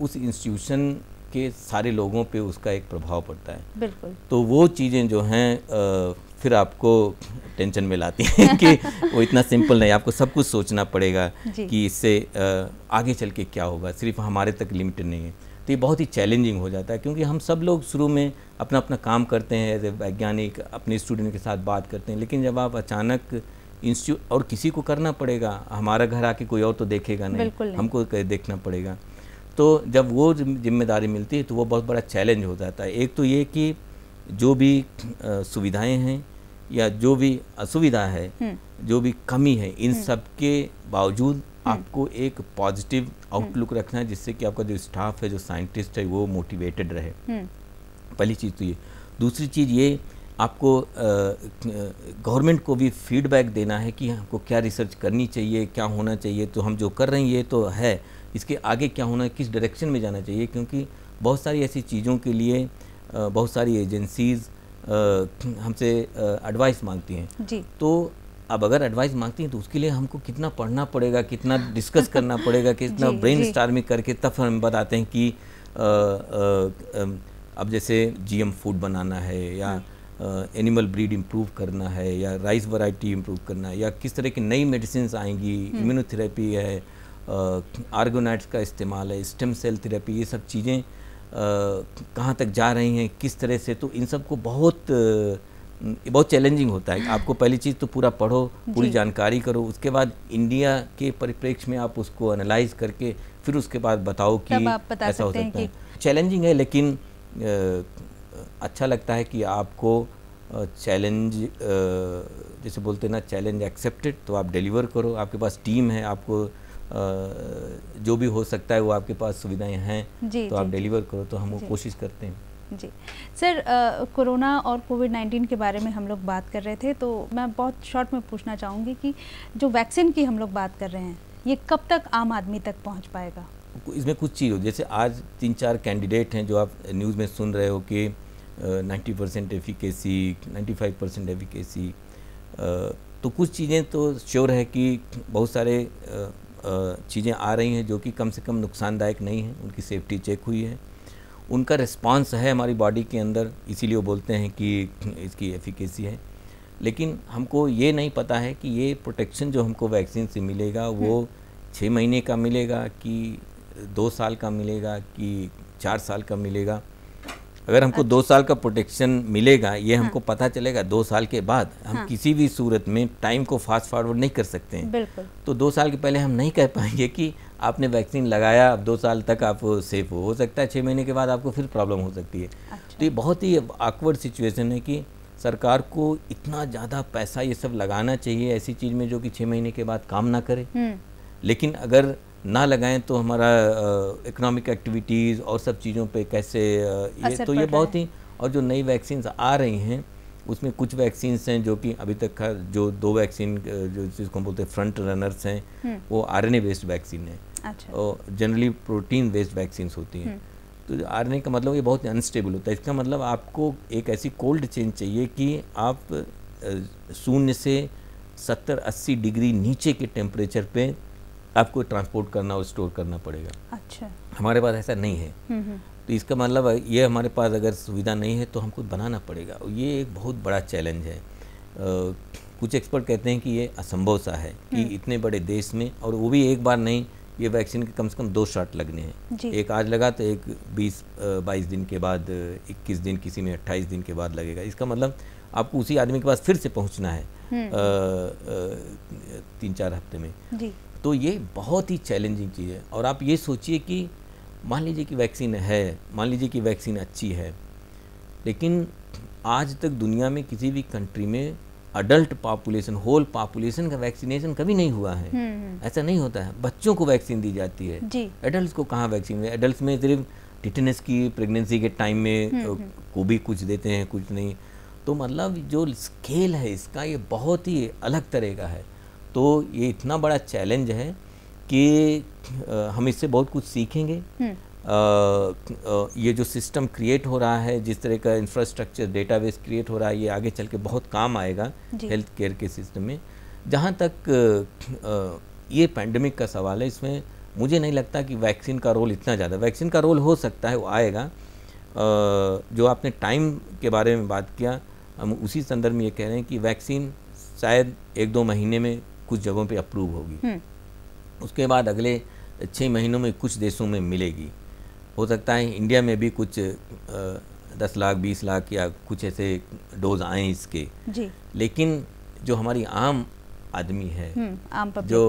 उस इंस्टीट्यूशन के सारे लोगों पे उसका एक प्रभाव पड़ता है बिल्कुल तो वो चीज़ें जो हैं फिर आपको टेंशन में लाती हैं कि वो इतना सिंपल नहीं आपको सब कुछ सोचना पड़ेगा कि इससे आगे चल के क्या होगा सिर्फ हमारे तक लिमिटेड नहीं है तो ये बहुत ही चैलेंजिंग हो जाता है क्योंकि हम सब लोग शुरू में अपना अपना काम करते हैं एज ए वैज्ञानिक अपने स्टूडेंट के साथ बात करते हैं लेकिन जब आप अचानक इंस्टीट्यूट और किसी को करना पड़ेगा हमारा घर आके कोई और तो देखेगा नहीं, नहीं। हमको देखना पड़ेगा तो जब वो जिम्मेदारी मिलती है तो वो बहुत बड़ा चैलेंज हो जाता है एक तो ये कि जो भी सुविधाएं हैं या जो भी असुविधा है हम्म। जो भी कमी है इन हम्म। सब के बावजूद हम्म। आपको एक पॉजिटिव आउटलुक रखना है जिससे कि आपका जो स्टाफ है जो साइंटिस्ट है वो मोटिवेटेड रहे पहली चीज़ तो ये दूसरी चीज़ ये आपको गवर्नमेंट को भी फीडबैक देना है कि हमको क्या रिसर्च करनी चाहिए क्या होना चाहिए तो हम जो कर रहे हैं ये तो है इसके आगे क्या होना किस डायरेक्शन में जाना चाहिए क्योंकि बहुत सारी ऐसी चीज़ों के लिए बहुत सारी एजेंसीज़ हमसे एडवाइस मांगती हैं जी तो अब अगर एडवाइस मांगती हैं तो उसके लिए हमको कितना पढ़ना पड़ेगा कितना डिस्कस करना पड़ेगा कितना ब्रेन स्टार्मिंग करके तब हम बताते हैं कि आ, आ, आ, अब जैसे जीएम फूड बनाना है या एनिमल ब्रीड इम्प्रूव करना है या राइस वैरायटी इम्प्रूव करना है या किस तरह की नई मेडिसिन आएंगी इम्यूनोथेरेपी हम्म। है आर्गोनाइट्स का इस्तेमाल है स्टेम सेल थेरेपी ये सब चीज़ें कहाँ तक जा रही हैं किस तरह से तो इन सब को बहुत बहुत चैलेंजिंग होता है आपको पहली चीज़ तो पूरा पढ़ो पूरी जानकारी करो उसके बाद इंडिया के परिप्रेक्ष्य में आप उसको एनालाइज करके फिर उसके बाद बताओ कि बता ऐसा हो सकता है चैलेंजिंग है लेकिन अच्छा लगता है कि आपको चैलेंज जैसे बोलते ना चैलेंज एक्सेप्टेड तो आप डिलीवर करो आपके पास टीम है आपको जो भी हो सकता है वो आपके पास सुविधाएं हैं जी, तो आप डिलीवर करो तो हम वो कोशिश करते हैं जी सर कोरोना और कोविड 19 के बारे में हम लोग बात कर रहे थे तो मैं बहुत शॉर्ट में पूछना चाहूँगी कि जो वैक्सीन की हम लोग बात कर रहे हैं ये कब तक आम आदमी तक पहुँच पाएगा इसमें कुछ चीज़ हो जैसे आज तीन चार कैंडिडेट हैं जो आप न्यूज़ में सुन रहे हो कि ninety percent efficacy ninety five percent efficacy तो कुछ चीज़ें तो श्योर है कि बहुत सारे चीज़ें आ रही हैं जो कि कम से कम नुकसानदायक नहीं हैं उनकी सेफ्टी चेक हुई है उनका रिस्पांस है हमारी बॉडी के अंदर इसीलिए वो बोलते हैं कि इसकी एफिकेसी है लेकिन हमको ये नहीं पता है कि ये प्रोटेक्शन जो हमको वैक्सीन से मिलेगा हम्म। वो छः महीने का मिलेगा कि दो साल का मिलेगा कि चार साल का मिलेगा अगर हमको अच्छा। दो साल का प्रोटेक्शन मिलेगा ये हाँ। हमको पता चलेगा दो साल के बाद हम हाँ। किसी भी सूरत में टाइम को फास्ट फॉरवर्ड नहीं कर सकते हैं बिल्कुल तो दो साल के पहले हम नहीं कह पाएंगे कि आपने वैक्सीन लगाया अब दो साल तक आप सेफ हो हो सकता है छः महीने के बाद आपको फिर प्रॉब्लम हो सकती है अच्छा। तो ये बहुत ही आकवर्ड सिचुएसन है कि सरकार को इतना ज़्यादा पैसा ये सब लगाना चाहिए ऐसी चीज़ में जो कि छः महीने के बाद काम ना करे हम्म। लेकिन अगर ना लगाएं तो हमारा इकोनॉमिक एक्टिविटीज़ और सब चीज़ों पे कैसे ये तो ये बहुत ही और जो नई वैक्सीन आ रही हैं उसमें कुछ वैक्सीन्स हैं जो कि अभी तक का जो दो वैक्सीन जो जिसको हम बोलते हैं फ्रंट रनर्स हैं हम्म। वो आर बेस्ड वैक्सीन है और जनरली प्रोटीन बेस्ड वैक्सीन होती हैं हम्म। तो आर का मतलब ये बहुत अनस्टेबल होता है इसका मतलब आपको एक ऐसी कोल्ड चेन चाहिए कि आप शून्य से सत्तर अस्सी डिग्री नीचे के टेम्परेचर पे आपको ट्रांसपोर्ट करना और स्टोर करना पड़ेगा अच्छा हमारे पास ऐसा नहीं है हम्म, हम्म। तो इसका मतलब ये हमारे पास अगर सुविधा नहीं है तो हमको बनाना पड़ेगा ये एक बहुत बड़ा चैलेंज है कुछ एक्सपर्ट कहते हैं कि ये असंभव सा है कि हम्म। इतने बड़े देश में और वो भी एक बार नहीं ये वैक्सीन के कम से कम दो शॉट लगने हैं एक आज लगा तो एक 20 बाईस दिन के बाद 21 दिन किसी में 28 दिन के बाद लगेगा इसका मतलब आपको उसी आदमी के पास फिर से पहुंचना है तीन चार हफ्ते में तो ये बहुत ही चैलेंजिंग चीज़ है और आप ये सोचिए कि मान लीजिए कि वैक्सीन है मान लीजिए कि वैक्सीन अच्छी है लेकिन आज तक दुनिया में किसी भी कंट्री में अडल्ट पॉपुलेशन होल पॉपुलेशन का वैक्सीनेशन कभी नहीं हुआ है हम्म, हम्म। ऐसा नहीं होता है बच्चों को वैक्सीन दी जाती है एडल्ट को कहाँ वैक्सीन एडल्ट में सिर्फ टिटनेस की प्रेगनेंसी के टाइम में हम्म, को भी कुछ देते हैं कुछ नहीं तो मतलब जो स्केल है इसका ये बहुत ही अलग तरह का है तो ये इतना बड़ा चैलेंज है कि हम इससे बहुत कुछ सीखेंगे आ, हम्म। ये जो सिस्टम क्रिएट हो रहा है जिस तरह का इंफ्रास्ट्रक्चर डेटाबेस क्रिएट हो रहा है ये आगे चल के बहुत काम आएगा हेल्थ केयर के सिस्टम में जहाँ तक ये पैंडमिक का सवाल है इसमें मुझे नहीं लगता कि वैक्सीन का रोल इतना ज़्यादा वैक्सीन का रोल हो सकता है वो आएगा जो आपने टाइम के बारे में बात किया हम उसी संदर्भ में ये कह रहे हैं कि वैक्सीन शायद एक दो महीने में कुछ जगहों पे अप्रूव होगी हम्म। उसके बाद अगले छः महीनों में कुछ देशों में मिलेगी हो सकता है इंडिया में भी कुछ दस लाख बीस लाख या कुछ ऐसे डोज आए इसके जी। लेकिन जो हमारी आम आदमी है हम्म, आम जो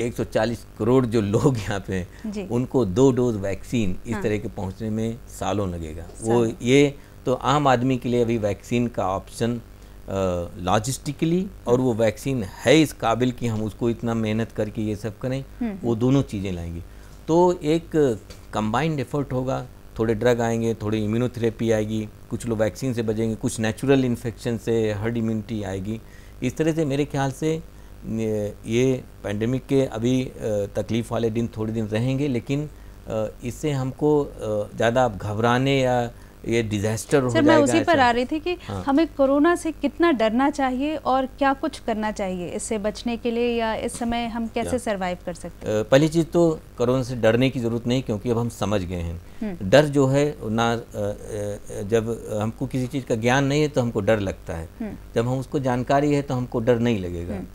140 करोड़ जो लोग यहाँ पे हैं उनको दो डोज वैक्सीन इस हाँ। तरह के पहुँचने में सालों लगेगा वो ये तो आम आदमी के लिए अभी वैक्सीन का ऑप्शन लॉजिस्टिकली और वो वैक्सीन है इस काबिल कि हम उसको इतना मेहनत करके ये सब करें हम्म। वो दोनों चीज़ें लाएंगे तो एक कंबाइंड एफर्ट होगा थोड़े ड्रग आएंगे थोड़ी इम्यूनोथेरेपी आएगी कुछ लोग वैक्सीन से बचेंगे कुछ नेचुरल इन्फेक्शन से हर्ड इम्यूनिटी आएगी इस तरह से मेरे ख्याल से ये पैंडमिक के अभी तकलीफ़ वाले दिन थोड़े दिन रहेंगे लेकिन इससे हमको ज़्यादा घबराने या ये डिजास्टर हो जाएगा मैं उसी पर आ रही थी कि हाँ। हमें कोरोना से कितना डरना चाहिए और क्या कुछ करना चाहिए इससे बचने के लिए या इस समय हम कैसे सरवाइव कर सकते हैं पहली चीज़ तो कोरोना से डरने की ज़रूरत नहीं क्योंकि अब हम समझ गए हैं हम्म। डर जो है ना जब हमको किसी चीज़ का ज्ञान नहीं है तो हमको डर लगता है हम्म। जब हम उसको जानकारी है तो हमको डर नहीं लगेगा हम्म।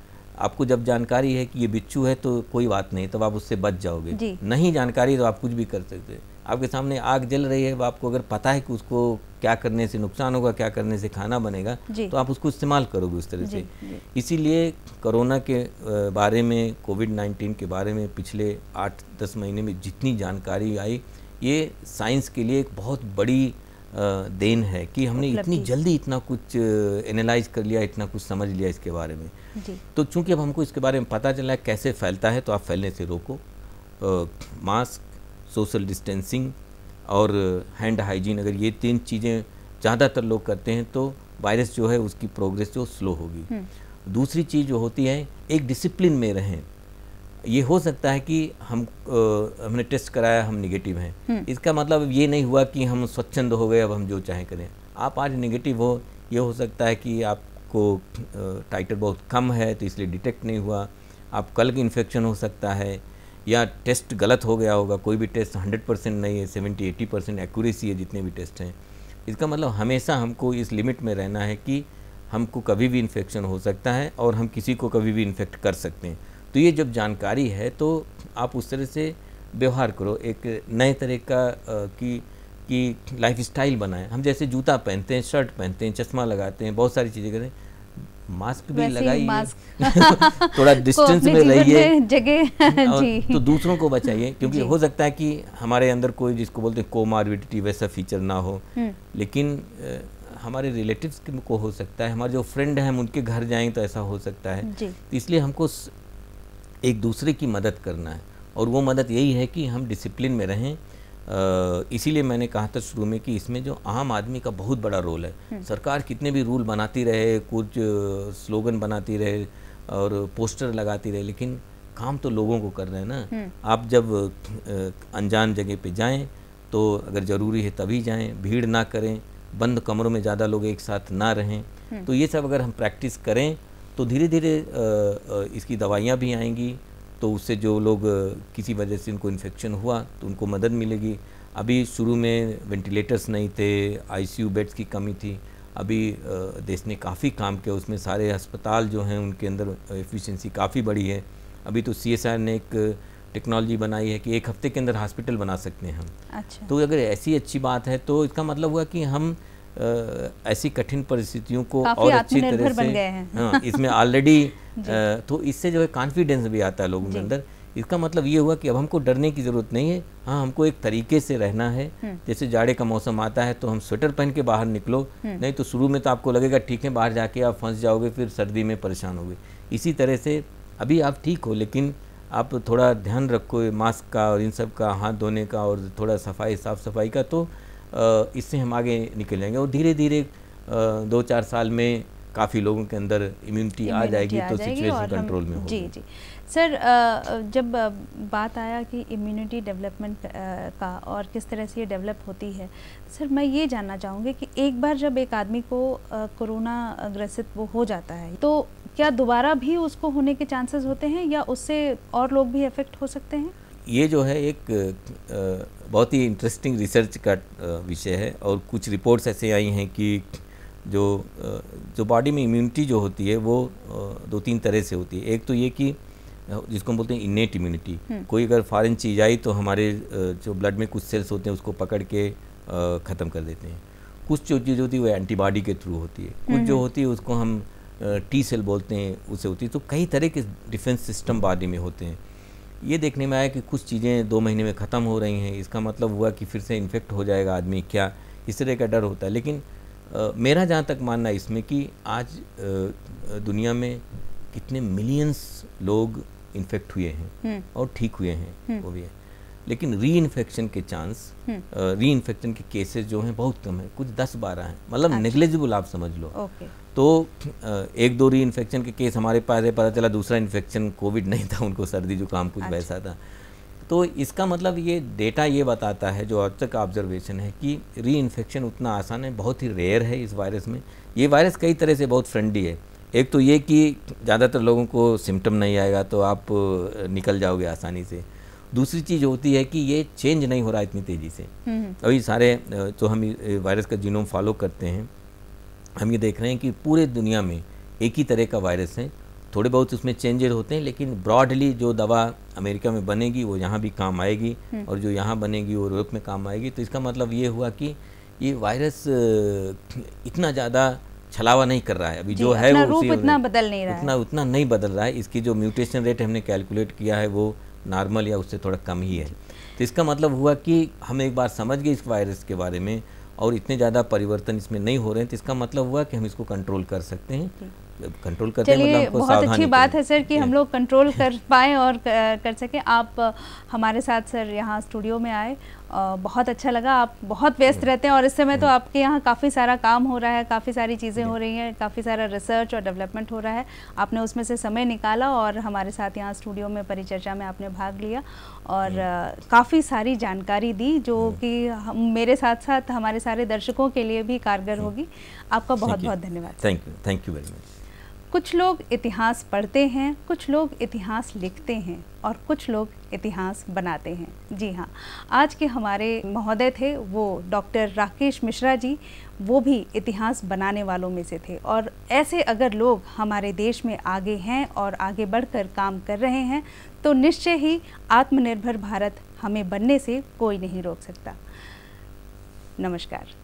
आपको जब जानकारी है कि ये बिच्छू है तो कोई बात नहीं तब तो आप उससे बच जाओगे नहीं जानकारी तो आप कुछ भी कर सकते हैं आपके सामने आग जल रही है आपको अगर पता है कि उसको क्या करने से नुकसान होगा क्या करने से खाना बनेगा तो आप उसको इस्तेमाल करोगे उस तरह से इसीलिए कोरोना के बारे में कोविड 19 के बारे में पिछले आठ दस महीने में जितनी जानकारी आई ये साइंस के लिए एक बहुत बड़ी देन है कि हमने इतनी जल्दी इतना कुछ एनालाइज कर लिया इतना कुछ समझ लिया इसके बारे में तो चूंकि अब हमको इसके बारे में पता चला है कैसे फैलता है तो आप फैलने से रोको मास्क सोशल डिस्टेंसिंग और हैंड हाइजीन अगर ये तीन चीज़ें ज़्यादातर लोग करते हैं तो वायरस जो है उसकी प्रोग्रेस जो स्लो होगी हम्म। दूसरी चीज़ जो होती है एक डिसिप्लिन में रहें ये हो सकता है कि हम आ, हमने टेस्ट कराया हम निगेटिव हैं हम्म। इसका मतलब ये नहीं हुआ कि हम स्वच्छंद हो गए अब हम जो चाहें करें आप आज निगेटिव हो ये हो सकता है कि आपको टाइटर बहुत कम है तो इसलिए डिटेक्ट नहीं हुआ आप कल इन्फेक्शन हो सकता है या टेस्ट गलत हो गया होगा कोई भी टेस्ट 100 परसेंट नहीं है 70 80 परसेंट एक्यूरेसी है जितने भी टेस्ट हैं इसका मतलब हमेशा हमको इस लिमिट में रहना है कि हमको कभी भी इन्फेक्शन हो सकता है और हम किसी को कभी भी इन्फेक्ट कर सकते हैं तो ये जब जानकारी है तो आप उस तरह से व्यवहार करो एक नए तरह का की कि लाइफ स्टाइल बनाए हम जैसे जूता पहनते हैं शर्ट पहनते हैं चश्मा लगाते हैं बहुत सारी चीज़ें करते हैं मास्क भी लगाइए थोड़ा डिस्टेंस में रहिए जगह तो दूसरों को बचाइए क्योंकि हो सकता है कि हमारे अंदर कोई जिसको बोलते हैं कोमार्बिडिटी वैसा फीचर ना हो हम्म। लेकिन हमारे रिलेटिव्स को हो सकता है हमारे जो फ्रेंड हैं हम उनके घर जाएं तो ऐसा हो सकता है तो इसलिए हमको एक दूसरे की मदद करना है और वो मदद यही है कि हम डिसिप्लिन में रहें इसीलिए मैंने कहा था शुरू में कि इसमें जो आम आदमी का बहुत बड़ा रोल है हम्म। सरकार कितने भी रूल बनाती रहे कुछ स्लोगन बनाती रहे और पोस्टर लगाती रहे लेकिन काम तो लोगों को कर रहे हैं ना हम्म। आप जब अनजान जगह पे जाएं तो अगर ज़रूरी है तभी जाएं भीड़ ना करें बंद कमरों में ज़्यादा लोग एक साथ ना रहें हम्म। तो ये सब अगर हम प्रैक्टिस करें तो धीरे धीरे इसकी दवाइयाँ भी आएंगी तो उससे जो लोग किसी वजह से उनको इन्फेक्शन हुआ तो उनको मदद मिलेगी अभी शुरू में वेंटिलेटर्स नहीं थे आईसीयू बेड्स की कमी थी अभी देश ने काफ़ी काम किया उसमें सारे अस्पताल जो हैं उनके अंदर एफिशिएंसी काफ़ी बड़ी है अभी तो सी ने एक टेक्नोलॉजी बनाई है कि एक हफ्ते के अंदर हॉस्पिटल बना सकते हैं हम अच्छा। तो अगर ऐसी अच्छी बात है तो इसका मतलब हुआ कि हम ऐसी कठिन परिस्थितियों को और अच्छी तरह से हाँ इसमें ऑलरेडी तो इससे जो है कॉन्फिडेंस भी आता है लोगों के अंदर इसका मतलब ये हुआ कि अब हमको डरने की ज़रूरत नहीं है हाँ हमको एक तरीके से रहना है हम्म। जैसे जाड़े का मौसम आता है तो हम स्वेटर पहन के बाहर निकलो हम्म। नहीं तो शुरू में तो आपको लगेगा ठीक है बाहर जाके आप फंस जाओगे फिर सर्दी में परेशान होगे इसी तरह से अभी आप ठीक हो लेकिन आप थोड़ा ध्यान रखो मास्क का और इन सब का हाथ धोने का और थोड़ा सफाई साफ़ सफाई का तो इससे हम आगे निकल जाएंगे और धीरे धीरे दो चार साल में काफ़ी लोगों के अंदर इम्यूनिटी आ जाएगी आ तो सिचुएशन कंट्रोल में जी जी सर जब बात आया कि इम्यूनिटी डेवलपमेंट का और किस तरह से ये डेवलप होती है सर मैं ये जानना चाहूँगी कि एक बार जब एक आदमी को कोरोना ग्रसित वो हो जाता है तो क्या दोबारा भी उसको होने के चांसेस होते हैं या उससे और लोग भी अफेक्ट हो सकते हैं ये जो है एक बहुत ही इंटरेस्टिंग रिसर्च का विषय है और कुछ रिपोर्ट्स ऐसे आई हैं कि जो जो बॉडी में इम्यूनिटी जो होती है वो दो तीन तरह से होती है एक तो ये कि जिसको हम बोलते हैं इन्नेट इम्यूनिटी हम्म। कोई अगर फॉरेन चीज़ आई तो हमारे जो ब्लड में कुछ सेल्स होते हैं उसको पकड़ के ख़त्म कर देते हैं कुछ जो चीज़ होती है वो एंटीबॉडी के थ्रू होती है कुछ जो हम्म। होती है उसको हम टी सेल बोलते हैं उसे होती है तो कई तरह के डिफेंस सिस्टम बॉडी में होते हैं ये देखने में आया कि कुछ चीज़ें दो महीने में ख़त्म हो रही हैं इसका मतलब हुआ कि फिर से इन्फेक्ट हो जाएगा आदमी क्या इस तरह का डर होता है लेकिन आ, मेरा जहाँ तक मानना इसमें कि आज आ, दुनिया में कितने मिलियंस लोग इन्फेक्ट हुए हैं हम्म। और ठीक हुए हैं हम्म। वो भी है लेकिन री इन्फेक्शन के चांस री इन्फेक्शन के केसेस जो हैं बहुत कम हैं कुछ दस बारह हैं मतलब नेग्लेजिबल अच्छा। आप समझ लो ओके तो एक दो री इन्फेक्शन के केस हमारे पास है पता चला दूसरा इन्फेक्शन कोविड नहीं था उनको सर्दी जुकाम कुछ अच्छा। वैसा था तो इसका मतलब ये डेटा ये बताता है जो अब तक ऑब्जर्वेशन है कि री इन्फेक्शन उतना आसान है बहुत ही रेयर है इस वायरस में ये वायरस कई तरह से बहुत फ्रेंडली है एक तो ये कि ज़्यादातर लोगों को सिम्टम नहीं आएगा तो आप निकल जाओगे आसानी से दूसरी चीज़ होती है कि ये चेंज नहीं हो रहा इतनी तेज़ी से हम्म, हम्म। अभी सारे तो हम वायरस का जीनोम फॉलो करते हैं हम ये देख रहे हैं कि पूरे दुनिया में एक ही तरह का वायरस है थोड़े बहुत उसमें चेंजेड होते हैं लेकिन ब्रॉडली जो दवा अमेरिका में बनेगी वो यहाँ भी काम आएगी हम्म। और जो यहाँ बनेगी वो यूरोप में काम आएगी तो इसका मतलब ये हुआ कि ये वायरस इतना ज़्यादा छलावा नहीं कर रहा है अभी जो है वो रूप इतना बदल नहीं रहा है उतना उतना नहीं बदल रहा है इसकी जो म्यूटेशन रेट हमने कैलकुलेट किया है वो नॉर्मल या उससे थोड़ा कम ही है तो इसका मतलब हुआ कि हम एक बार समझ गए इस वायरस के बारे में और इतने ज़्यादा परिवर्तन इसमें नहीं हो रहे हैं तो इसका मतलब हुआ कि हम इसको कंट्रोल कर सकते हैं कंट्रोल करते मतलब चलिए मतलब बहुत अच्छी बात है सर कि हम लोग कंट्रोल कर पाए और कर सकें आप हमारे साथ सर यहाँ स्टूडियो में आए बहुत अच्छा लगा आप बहुत व्यस्त रहते हैं और इस समय तो हम्म। आपके यहाँ काफ़ी सारा काम हो रहा है काफ़ी सारी चीज़ें हो रही हैं काफ़ी सारा रिसर्च और डेवलपमेंट हो रहा है आपने उसमें से समय निकाला और हमारे साथ यहाँ स्टूडियो में परिचर्चा में आपने भाग लिया और काफ़ी सारी जानकारी दी जो हम्म। कि मेरे साथ साथ हमारे सारे दर्शकों के लिए भी कारगर होगी आपका बहुत बहुत धन्यवाद thank you thank you very much कुछ लोग इतिहास पढ़ते हैं कुछ लोग इतिहास लिखते हैं और कुछ लोग इतिहास बनाते हैं जी हाँ आज के हमारे महोदय थे वो डॉक्टर राकेश मिश्रा जी वो भी इतिहास बनाने वालों में से थे और ऐसे अगर लोग हमारे देश में आगे हैं और आगे बढ़कर काम कर रहे हैं तो निश्चय ही आत्मनिर्भर भारत हमें बनने से कोई नहीं रोक सकता नमस्कार